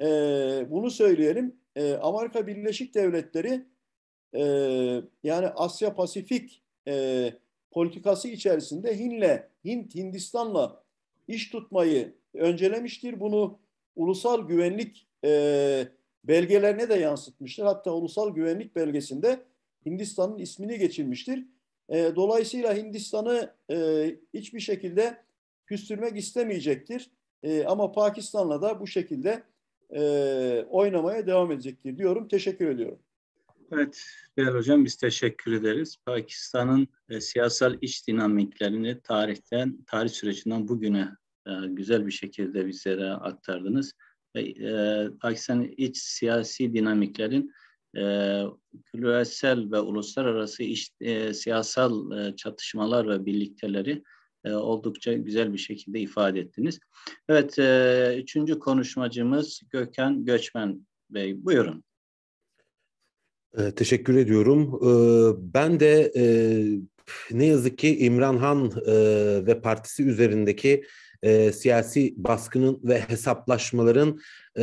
E, bunu söyleyelim. E, Amerika Birleşik Devletleri e, yani Asya Pasifik e, politikası içerisinde Hinle, Hint, Hindistan'la iş tutmayı öncelemiştir. Bunu ulusal güvenlik e, belgelerine de yansıtmıştır. Hatta ulusal güvenlik belgesinde Hindistan'ın ismini geçirmiştir. E, dolayısıyla Hindistan'ı e, hiçbir şekilde küstürmek istemeyecektir. E, ama Pakistan'la da bu şekilde e, oynamaya devam edecektir diyorum. Teşekkür ediyorum. Evet değerli hocam biz teşekkür ederiz. Pakistan'ın e, siyasal iç dinamiklerini tarihten, tarih sürecinden bugüne e, güzel bir şekilde bizlere aktardınız ve e, Pakistan iç siyasi dinamiklerin e, küresel ve uluslararası iş, e, siyasal e, çatışmalar ve birlikteleri e, oldukça güzel bir şekilde ifade ettiniz. Evet, e, üçüncü konuşmacımız Gökhan Göçmen Bey. Buyurun. E, teşekkür ediyorum. E, ben de e, ne yazık ki İmran Han e, ve partisi üzerindeki e, siyasi baskının ve hesaplaşmaların e,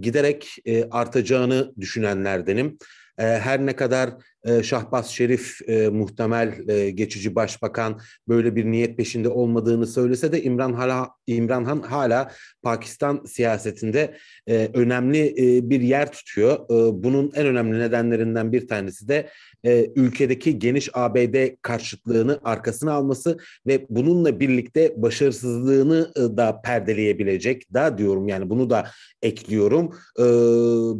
giderek e, artacağını düşünenlerdenim. E, her ne kadar ee, Şahbaz Şerif e, muhtemel e, geçici başbakan böyle bir niyet peşinde olmadığını söylese de İmran hala İmran Han hala Pakistan siyasetinde e, önemli bir yer tutuyor. Bunun en önemli nedenlerinden bir tanesi de ülkedeki geniş ABD karşıtlığını arkasına alması ve bununla birlikte başarısızlığını da perdeleyebilecek da diyorum yani bunu da ekliyorum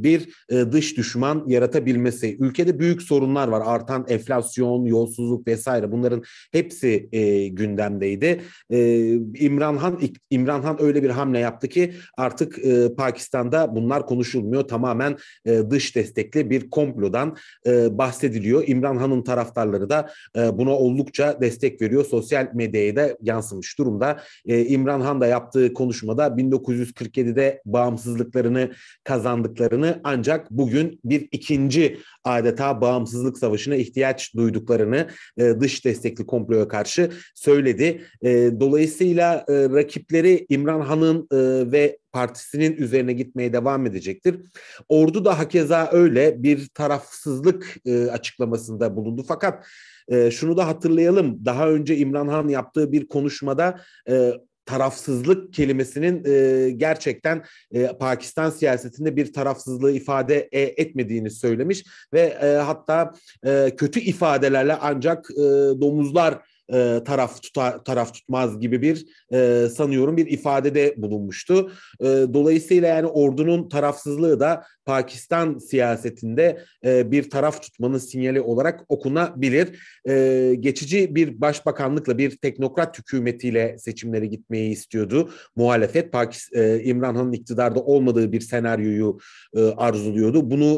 bir dış düşman yaratabilmesi. Ülkede büyük sorun sorunlar var. Artan enflasyon, yolsuzluk vesaire bunların hepsi e, gündemdeydi. E, İmran Han İmran Han öyle bir hamle yaptı ki artık e, Pakistan'da bunlar konuşulmuyor. Tamamen e, dış destekli bir komplodan e, bahsediliyor. İmran Han'ın taraftarları da e, buna oldukça destek veriyor. Sosyal medyaya da yansımış durumda. E, İmran Han da yaptığı konuşmada 1947'de bağımsızlıklarını kazandıklarını ancak bugün bir ikinci adeta bağımsız bağımsızlık savaşına ihtiyaç duyduklarını e, dış destekli komploya karşı söyledi. E, dolayısıyla e, rakipleri İmran Han'ın e, ve partisinin üzerine gitmeye devam edecektir. Ordu da hakeza öyle bir tarafsızlık e, açıklamasında bulundu. Fakat e, şunu da hatırlayalım. Daha önce İmran Han yaptığı bir konuşmada e, tarafsızlık kelimesinin e, gerçekten e, Pakistan siyasetinde bir tarafsızlığı ifade e, etmediğini söylemiş ve e, hatta e, kötü ifadelerle ancak e, domuzlar e, taraf tuta, taraf tutmaz gibi bir e, sanıyorum bir ifadede bulunmuştu. E, dolayısıyla yani ordunun tarafsızlığı da Pakistan siyasetinde e, bir taraf tutmanın sinyali olarak okunabilir. E, geçici bir başbakanlıkla bir teknokrat hükümetiyle seçimlere gitmeyi istiyordu. Muhalefet Pakistan, e, İmran Han'ın iktidarda olmadığı bir senaryoyu e, arzuluyordu. Bunu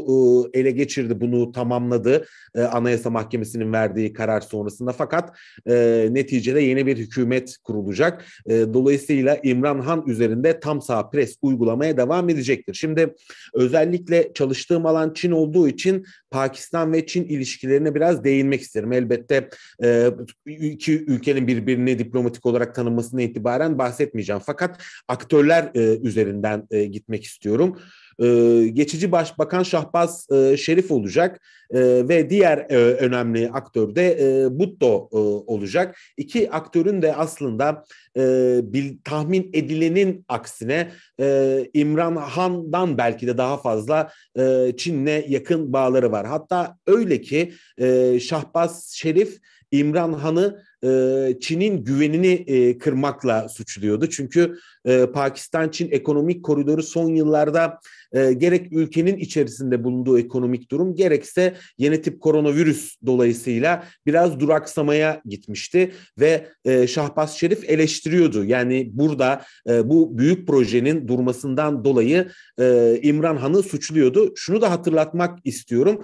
e, ele geçirdi, bunu tamamladı e, Anayasa Mahkemesi'nin verdiği karar sonrasında. Fakat e, neticede yeni bir hükümet kurulacak. E, dolayısıyla İmran Han üzerinde tam sağ pres uygulamaya devam edecektir. Şimdi özellikle özellikle çalıştığım alan Çin olduğu için Pakistan ve Çin ilişkilerine biraz değinmek isterim. Elbette e, iki ülkenin birbirini diplomatik olarak tanımasına itibaren bahsetmeyeceğim. Fakat aktörler e, üzerinden e, gitmek istiyorum. E, geçici Başbakan Şahbaz e, Şerif olacak e, ve diğer e, önemli aktör de e, Butto e, olacak. İki aktörün de aslında e, bil, tahmin edilenin aksine e, İmran Han'dan belki de daha fazla e, Çin'le yakın bağları var. Hatta öyle ki e, Şahbaz Şerif İmran Han'ı e, Çin'in güvenini e, kırmakla suçluyordu. Çünkü e, Pakistan-Çin ekonomik koridoru son yıllarda gerek ülkenin içerisinde bulunduğu ekonomik durum gerekse yeni tip koronavirüs dolayısıyla biraz duraksamaya gitmişti ve Şahbaz Şerif eleştiriyordu. Yani burada bu büyük projenin durmasından dolayı İmran Han'ı suçluyordu. Şunu da hatırlatmak istiyorum.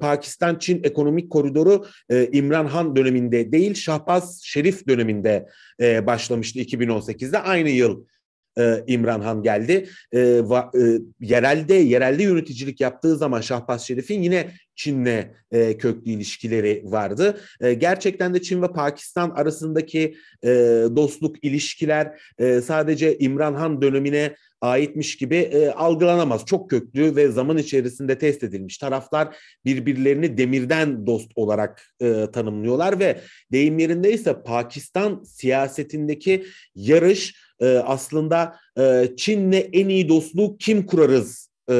Pakistan-Çin ekonomik koridoru İmran Han döneminde değil Şahbaz Abbas Şerif döneminde e, başlamıştı 2018'de. Aynı yıl e, İmran Han geldi. E, va, e, yerelde yerelde yöneticilik yaptığı zaman Şahbaz Şerif'in yine Çin'le e, köklü ilişkileri vardı. E, gerçekten de Çin ve Pakistan arasındaki e, dostluk ilişkiler e, sadece İmran Han dönemine aitmiş gibi e, algılanamaz. Çok köklü ve zaman içerisinde test edilmiş. Taraflar birbirlerini demirden dost olarak e, tanımlıyorlar ve deyim yerindeyse Pakistan siyasetindeki yarış e, aslında e, Çin'le en iyi dostluğu kim kurarız e,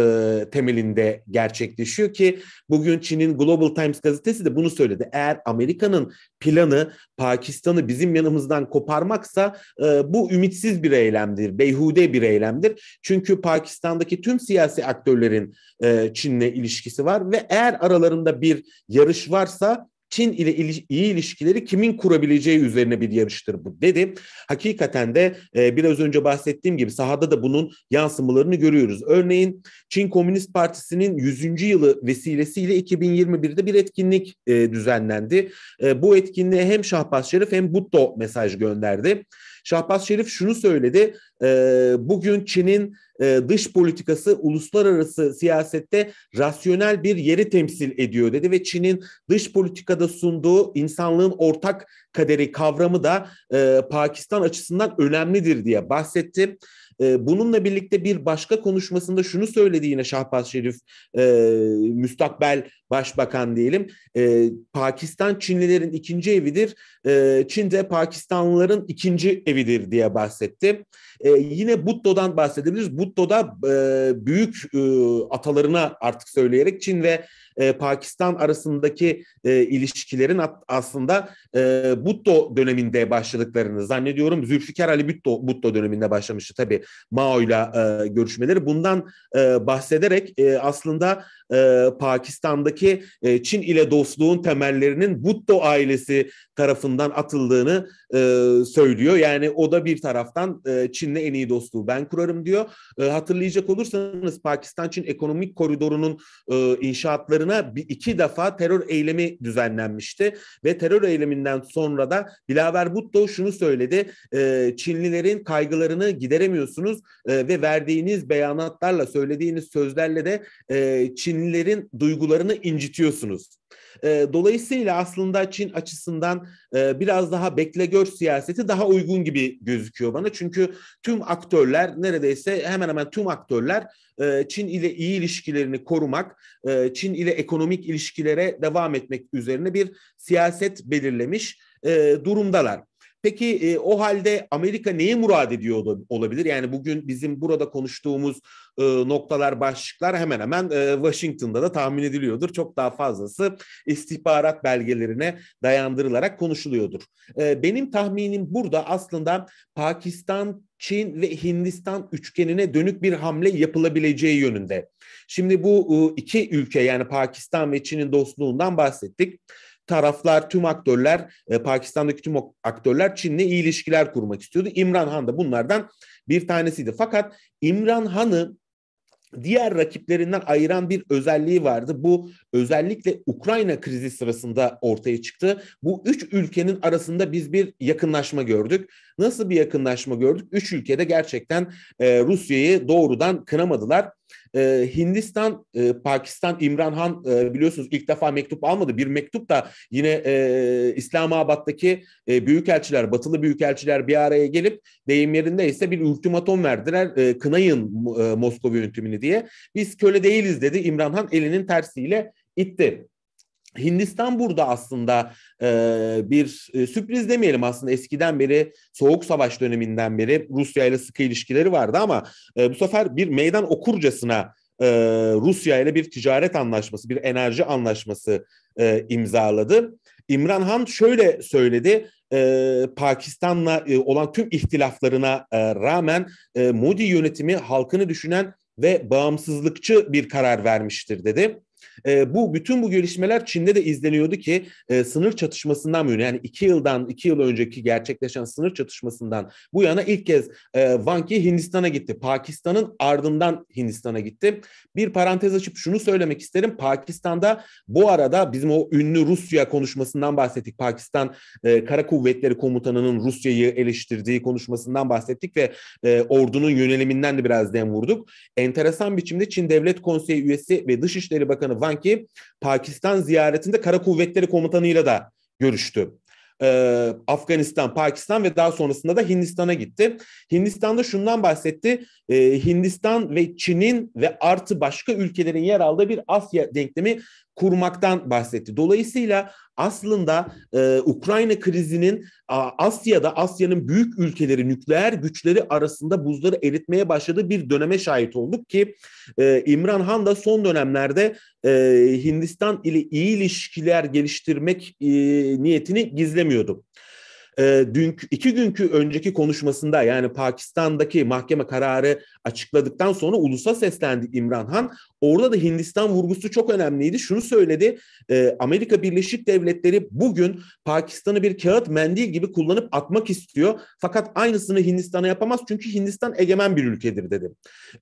temelinde gerçekleşiyor ki bugün Çin'in Global Times gazetesi de bunu söyledi. Eğer Amerika'nın planı Pakistan'ı bizim yanımızdan koparmaksa e, bu ümitsiz bir eylemdir, beyhude bir eylemdir. Çünkü Pakistan'daki tüm siyasi aktörlerin e, Çin'le ilişkisi var ve eğer aralarında bir yarış varsa Çin ile iyi ilişkileri kimin kurabileceği üzerine bir yarıştır bu dedi. Hakikaten de e, biraz önce bahsettiğim gibi sahada da bunun yansımalarını görüyoruz. Örneğin Çin Komünist Partisi'nin 100. yılı vesilesiyle 2021'de bir etkinlik e, düzenlendi. E, bu etkinliğe hem Şahbaz Şerif hem Butto mesaj gönderdi. Şahbaz Şerif şunu söyledi. E, bugün Çin'in e, dış politikası uluslararası siyasette rasyonel bir yeri temsil ediyor dedi ve Çin'in dış politikada sunduğu insanlığın ortak kaderi kavramı da e, Pakistan açısından önemlidir diye bahsetti. E, bununla birlikte bir başka konuşmasında şunu söyledi yine Şahbaz Şerif e, müstakbel başbakan diyelim. E, Pakistan Çinlilerin ikinci evidir. E, Çin de Pakistanlıların ikinci evidir diye bahsetti. E, yine Butto'dan bahsedebiliriz. Butto'da e, büyük e, atalarına artık söyleyerek Çin ve e, Pakistan arasındaki e, ilişkilerin aslında e, Butto döneminde başladıklarını zannediyorum. Zülfikar Ali Butto, Butto döneminde başlamıştı tabii Mao ile e, görüşmeleri. Bundan e, bahsederek e, aslında e, Pakistan'daki e, Çin ile dostluğun temellerinin Butto ailesi tarafından atıldığını e, söylüyor. Yani o da bir taraftan e, Çin'le en iyi dostluğu ben kurarım diyor. E, hatırlayacak olursanız Pakistan-Çin ekonomik koridorunun e, inşaatlarına bir, iki defa terör eylemi düzenlenmişti ve terör eyleminden sonra da Bilaver Butto şunu söyledi. E, Çinlilerin kaygılarını gideremiyorsunuz e, ve verdiğiniz beyanatlarla söylediğiniz sözlerle de e, Çin Çinlilerin duygularını incitiyorsunuz. Ee, dolayısıyla aslında Çin açısından e, biraz daha bekle gör siyaseti daha uygun gibi gözüküyor bana. Çünkü tüm aktörler neredeyse hemen hemen tüm aktörler e, Çin ile iyi ilişkilerini korumak, e, Çin ile ekonomik ilişkilere devam etmek üzerine bir siyaset belirlemiş durumdalar. Peki e, o halde Amerika neye murad ediyor olabilir? Yani bugün bizim burada konuştuğumuz e, noktalar, başlıklar hemen hemen e, Washington'da da tahmin ediliyordur. Çok daha fazlası istihbarat belgelerine dayandırılarak konuşuluyordur. E, benim tahminim burada aslında Pakistan, Çin ve Hindistan üçgenine dönük bir hamle yapılabileceği yönünde. Şimdi bu e, iki ülke yani Pakistan ve Çin'in dostluğundan bahsettik taraflar, tüm aktörler, e, Pakistan'daki tüm aktörler Çin'le iyi ilişkiler kurmak istiyordu. İmran Han da bunlardan bir tanesiydi. Fakat İmran Han'ı diğer rakiplerinden ayıran bir özelliği vardı. Bu özellikle Ukrayna krizi sırasında ortaya çıktı. Bu üç ülkenin arasında biz bir yakınlaşma gördük nasıl bir yakınlaşma gördük? Üç ülkede gerçekten e, Rusya'yı doğrudan kınamadılar. E, Hindistan, e, Pakistan, İmran Han e, biliyorsunuz ilk defa mektup almadı. Bir mektup da yine e, İslamabad'daki e, büyükelçiler, batılı büyükelçiler bir araya gelip deyim yerindeyse bir ultimatom verdiler. E, kınayın e, Moskova yönetimini diye. Biz köle değiliz dedi İmran Han elinin tersiyle itti. Hindistan burada aslında e, bir e, sürpriz demeyelim aslında eskiden beri soğuk savaş döneminden beri Rusya ile sıkı ilişkileri vardı ama e, bu sefer bir meydan okurcasına e, Rusya ile bir ticaret anlaşması, bir enerji anlaşması e, imzaladı. İmran Han şöyle söyledi, e, Pakistan'la e, olan tüm ihtilaflarına e, rağmen e, Modi yönetimi halkını düşünen ve bağımsızlıkçı bir karar vermiştir dedi. E, bu bütün bu gelişmeler Çin'de de izleniyordu ki e, sınır çatışmasından mı? yani iki yıldan iki yıl önceki gerçekleşen sınır çatışmasından bu yana ilk kez e, Wang Yi Hindistan'a gitti. Pakistan'ın ardından Hindistan'a gitti. Bir parantez açıp şunu söylemek isterim. Pakistan'da bu arada bizim o ünlü Rusya konuşmasından bahsettik. Pakistan e, Kara Kuvvetleri Komutanı'nın Rusya'yı eleştirdiği konuşmasından bahsettik ve e, ordunun yöneliminden de biraz dem vurduk. Enteresan biçimde Çin Devlet Konseyi üyesi ve Dışişleri Bakanı Başkanı Van Ki Pakistan ziyaretinde Kara Kuvvetleri Komutanı'yla da görüştü. Ee, Afganistan, Pakistan ve daha sonrasında da Hindistan'a gitti. Hindistan'da şundan bahsetti. Ee, Hindistan ve Çin'in ve artı başka ülkelerin yer aldığı bir Asya denklemi kurmaktan bahsetti. Dolayısıyla aslında e, Ukrayna krizinin Asya'da Asya'nın büyük ülkeleri nükleer güçleri arasında buzları eritmeye başladığı bir döneme şahit olduk ki e, İmran Han da son dönemlerde e, Hindistan ile iyi ilişkiler geliştirmek e, niyetini gizlemiyordu e, dünkü iki günkü önceki konuşmasında yani Pakistan'daki mahkeme kararı açıkladıktan sonra ulusa seslendi İmran Han. Orada da Hindistan vurgusu çok önemliydi. Şunu söyledi, e, Amerika Birleşik Devletleri bugün Pakistan'ı bir kağıt mendil gibi kullanıp atmak istiyor. Fakat aynısını Hindistan'a yapamaz çünkü Hindistan egemen bir ülkedir dedi.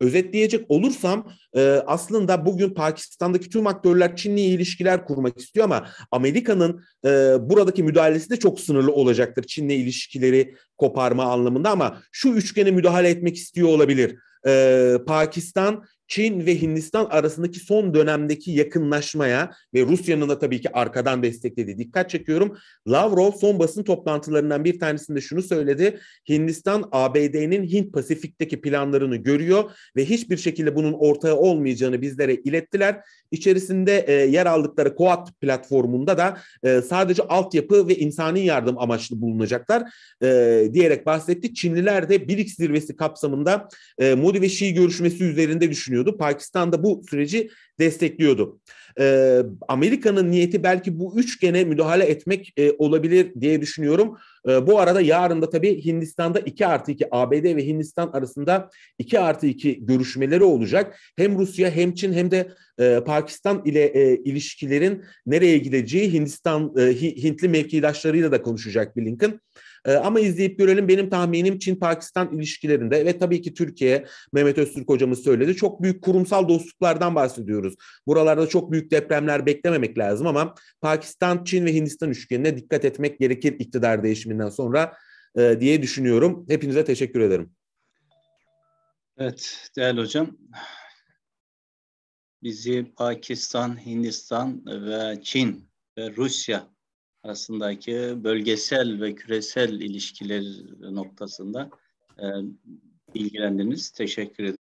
Özetleyecek olursam e, aslında bugün Pakistan'daki tüm aktörler Çin'le ilişkiler kurmak istiyor ama Amerika'nın e, buradaki müdahalesi de çok sınırlı olacaktır. Çin'le ilişkileri koparma anlamında ama şu üçgene müdahale etmek istiyor olabilir. Ee, Pakistan Çin ve Hindistan arasındaki son dönemdeki yakınlaşmaya ve Rusya'nın da tabii ki arkadan desteklediği dikkat çekiyorum. Lavrov son basın toplantılarından bir tanesinde şunu söyledi. Hindistan ABD'nin Hint Pasifik'teki planlarını görüyor ve hiçbir şekilde bunun ortağı olmayacağını bizlere ilettiler. İçerisinde e, yer aldıkları COAT platformunda da e, sadece altyapı ve insani yardım amaçlı bulunacaklar e, diyerek bahsetti. Çinliler de BRICS zirvesi kapsamında e, Modi ve Şi görüşmesi üzerinde düşünüyor düşünüyordu. Pakistan da bu süreci destekliyordu. E, Amerika'nın niyeti belki bu üçgene müdahale etmek e, olabilir diye düşünüyorum. E, bu arada yarın da tabii Hindistan'da 2 artı 2 ABD ve Hindistan arasında 2 artı 2 görüşmeleri olacak. Hem Rusya hem Çin hem de e, Pakistan ile e, ilişkilerin nereye gideceği Hindistan e, Hintli mevkidaşlarıyla da konuşacak Blinken. Ee, ama izleyip görelim benim tahminim Çin-Pakistan ilişkilerinde ve tabii ki Türkiye Mehmet Öztürk hocamız söyledi. Çok büyük kurumsal dostluklardan bahsediyoruz. Buralarda çok büyük depremler beklememek lazım ama Pakistan, Çin ve Hindistan üçgenine dikkat etmek gerekir iktidar değişiminden sonra e, diye düşünüyorum. Hepinize teşekkür ederim. Evet değerli hocam. Bizi Pakistan, Hindistan ve Çin ve Rusya arasındaki bölgesel ve küresel ilişkiler noktasında e, bilgilendiriniz. Teşekkür ederim.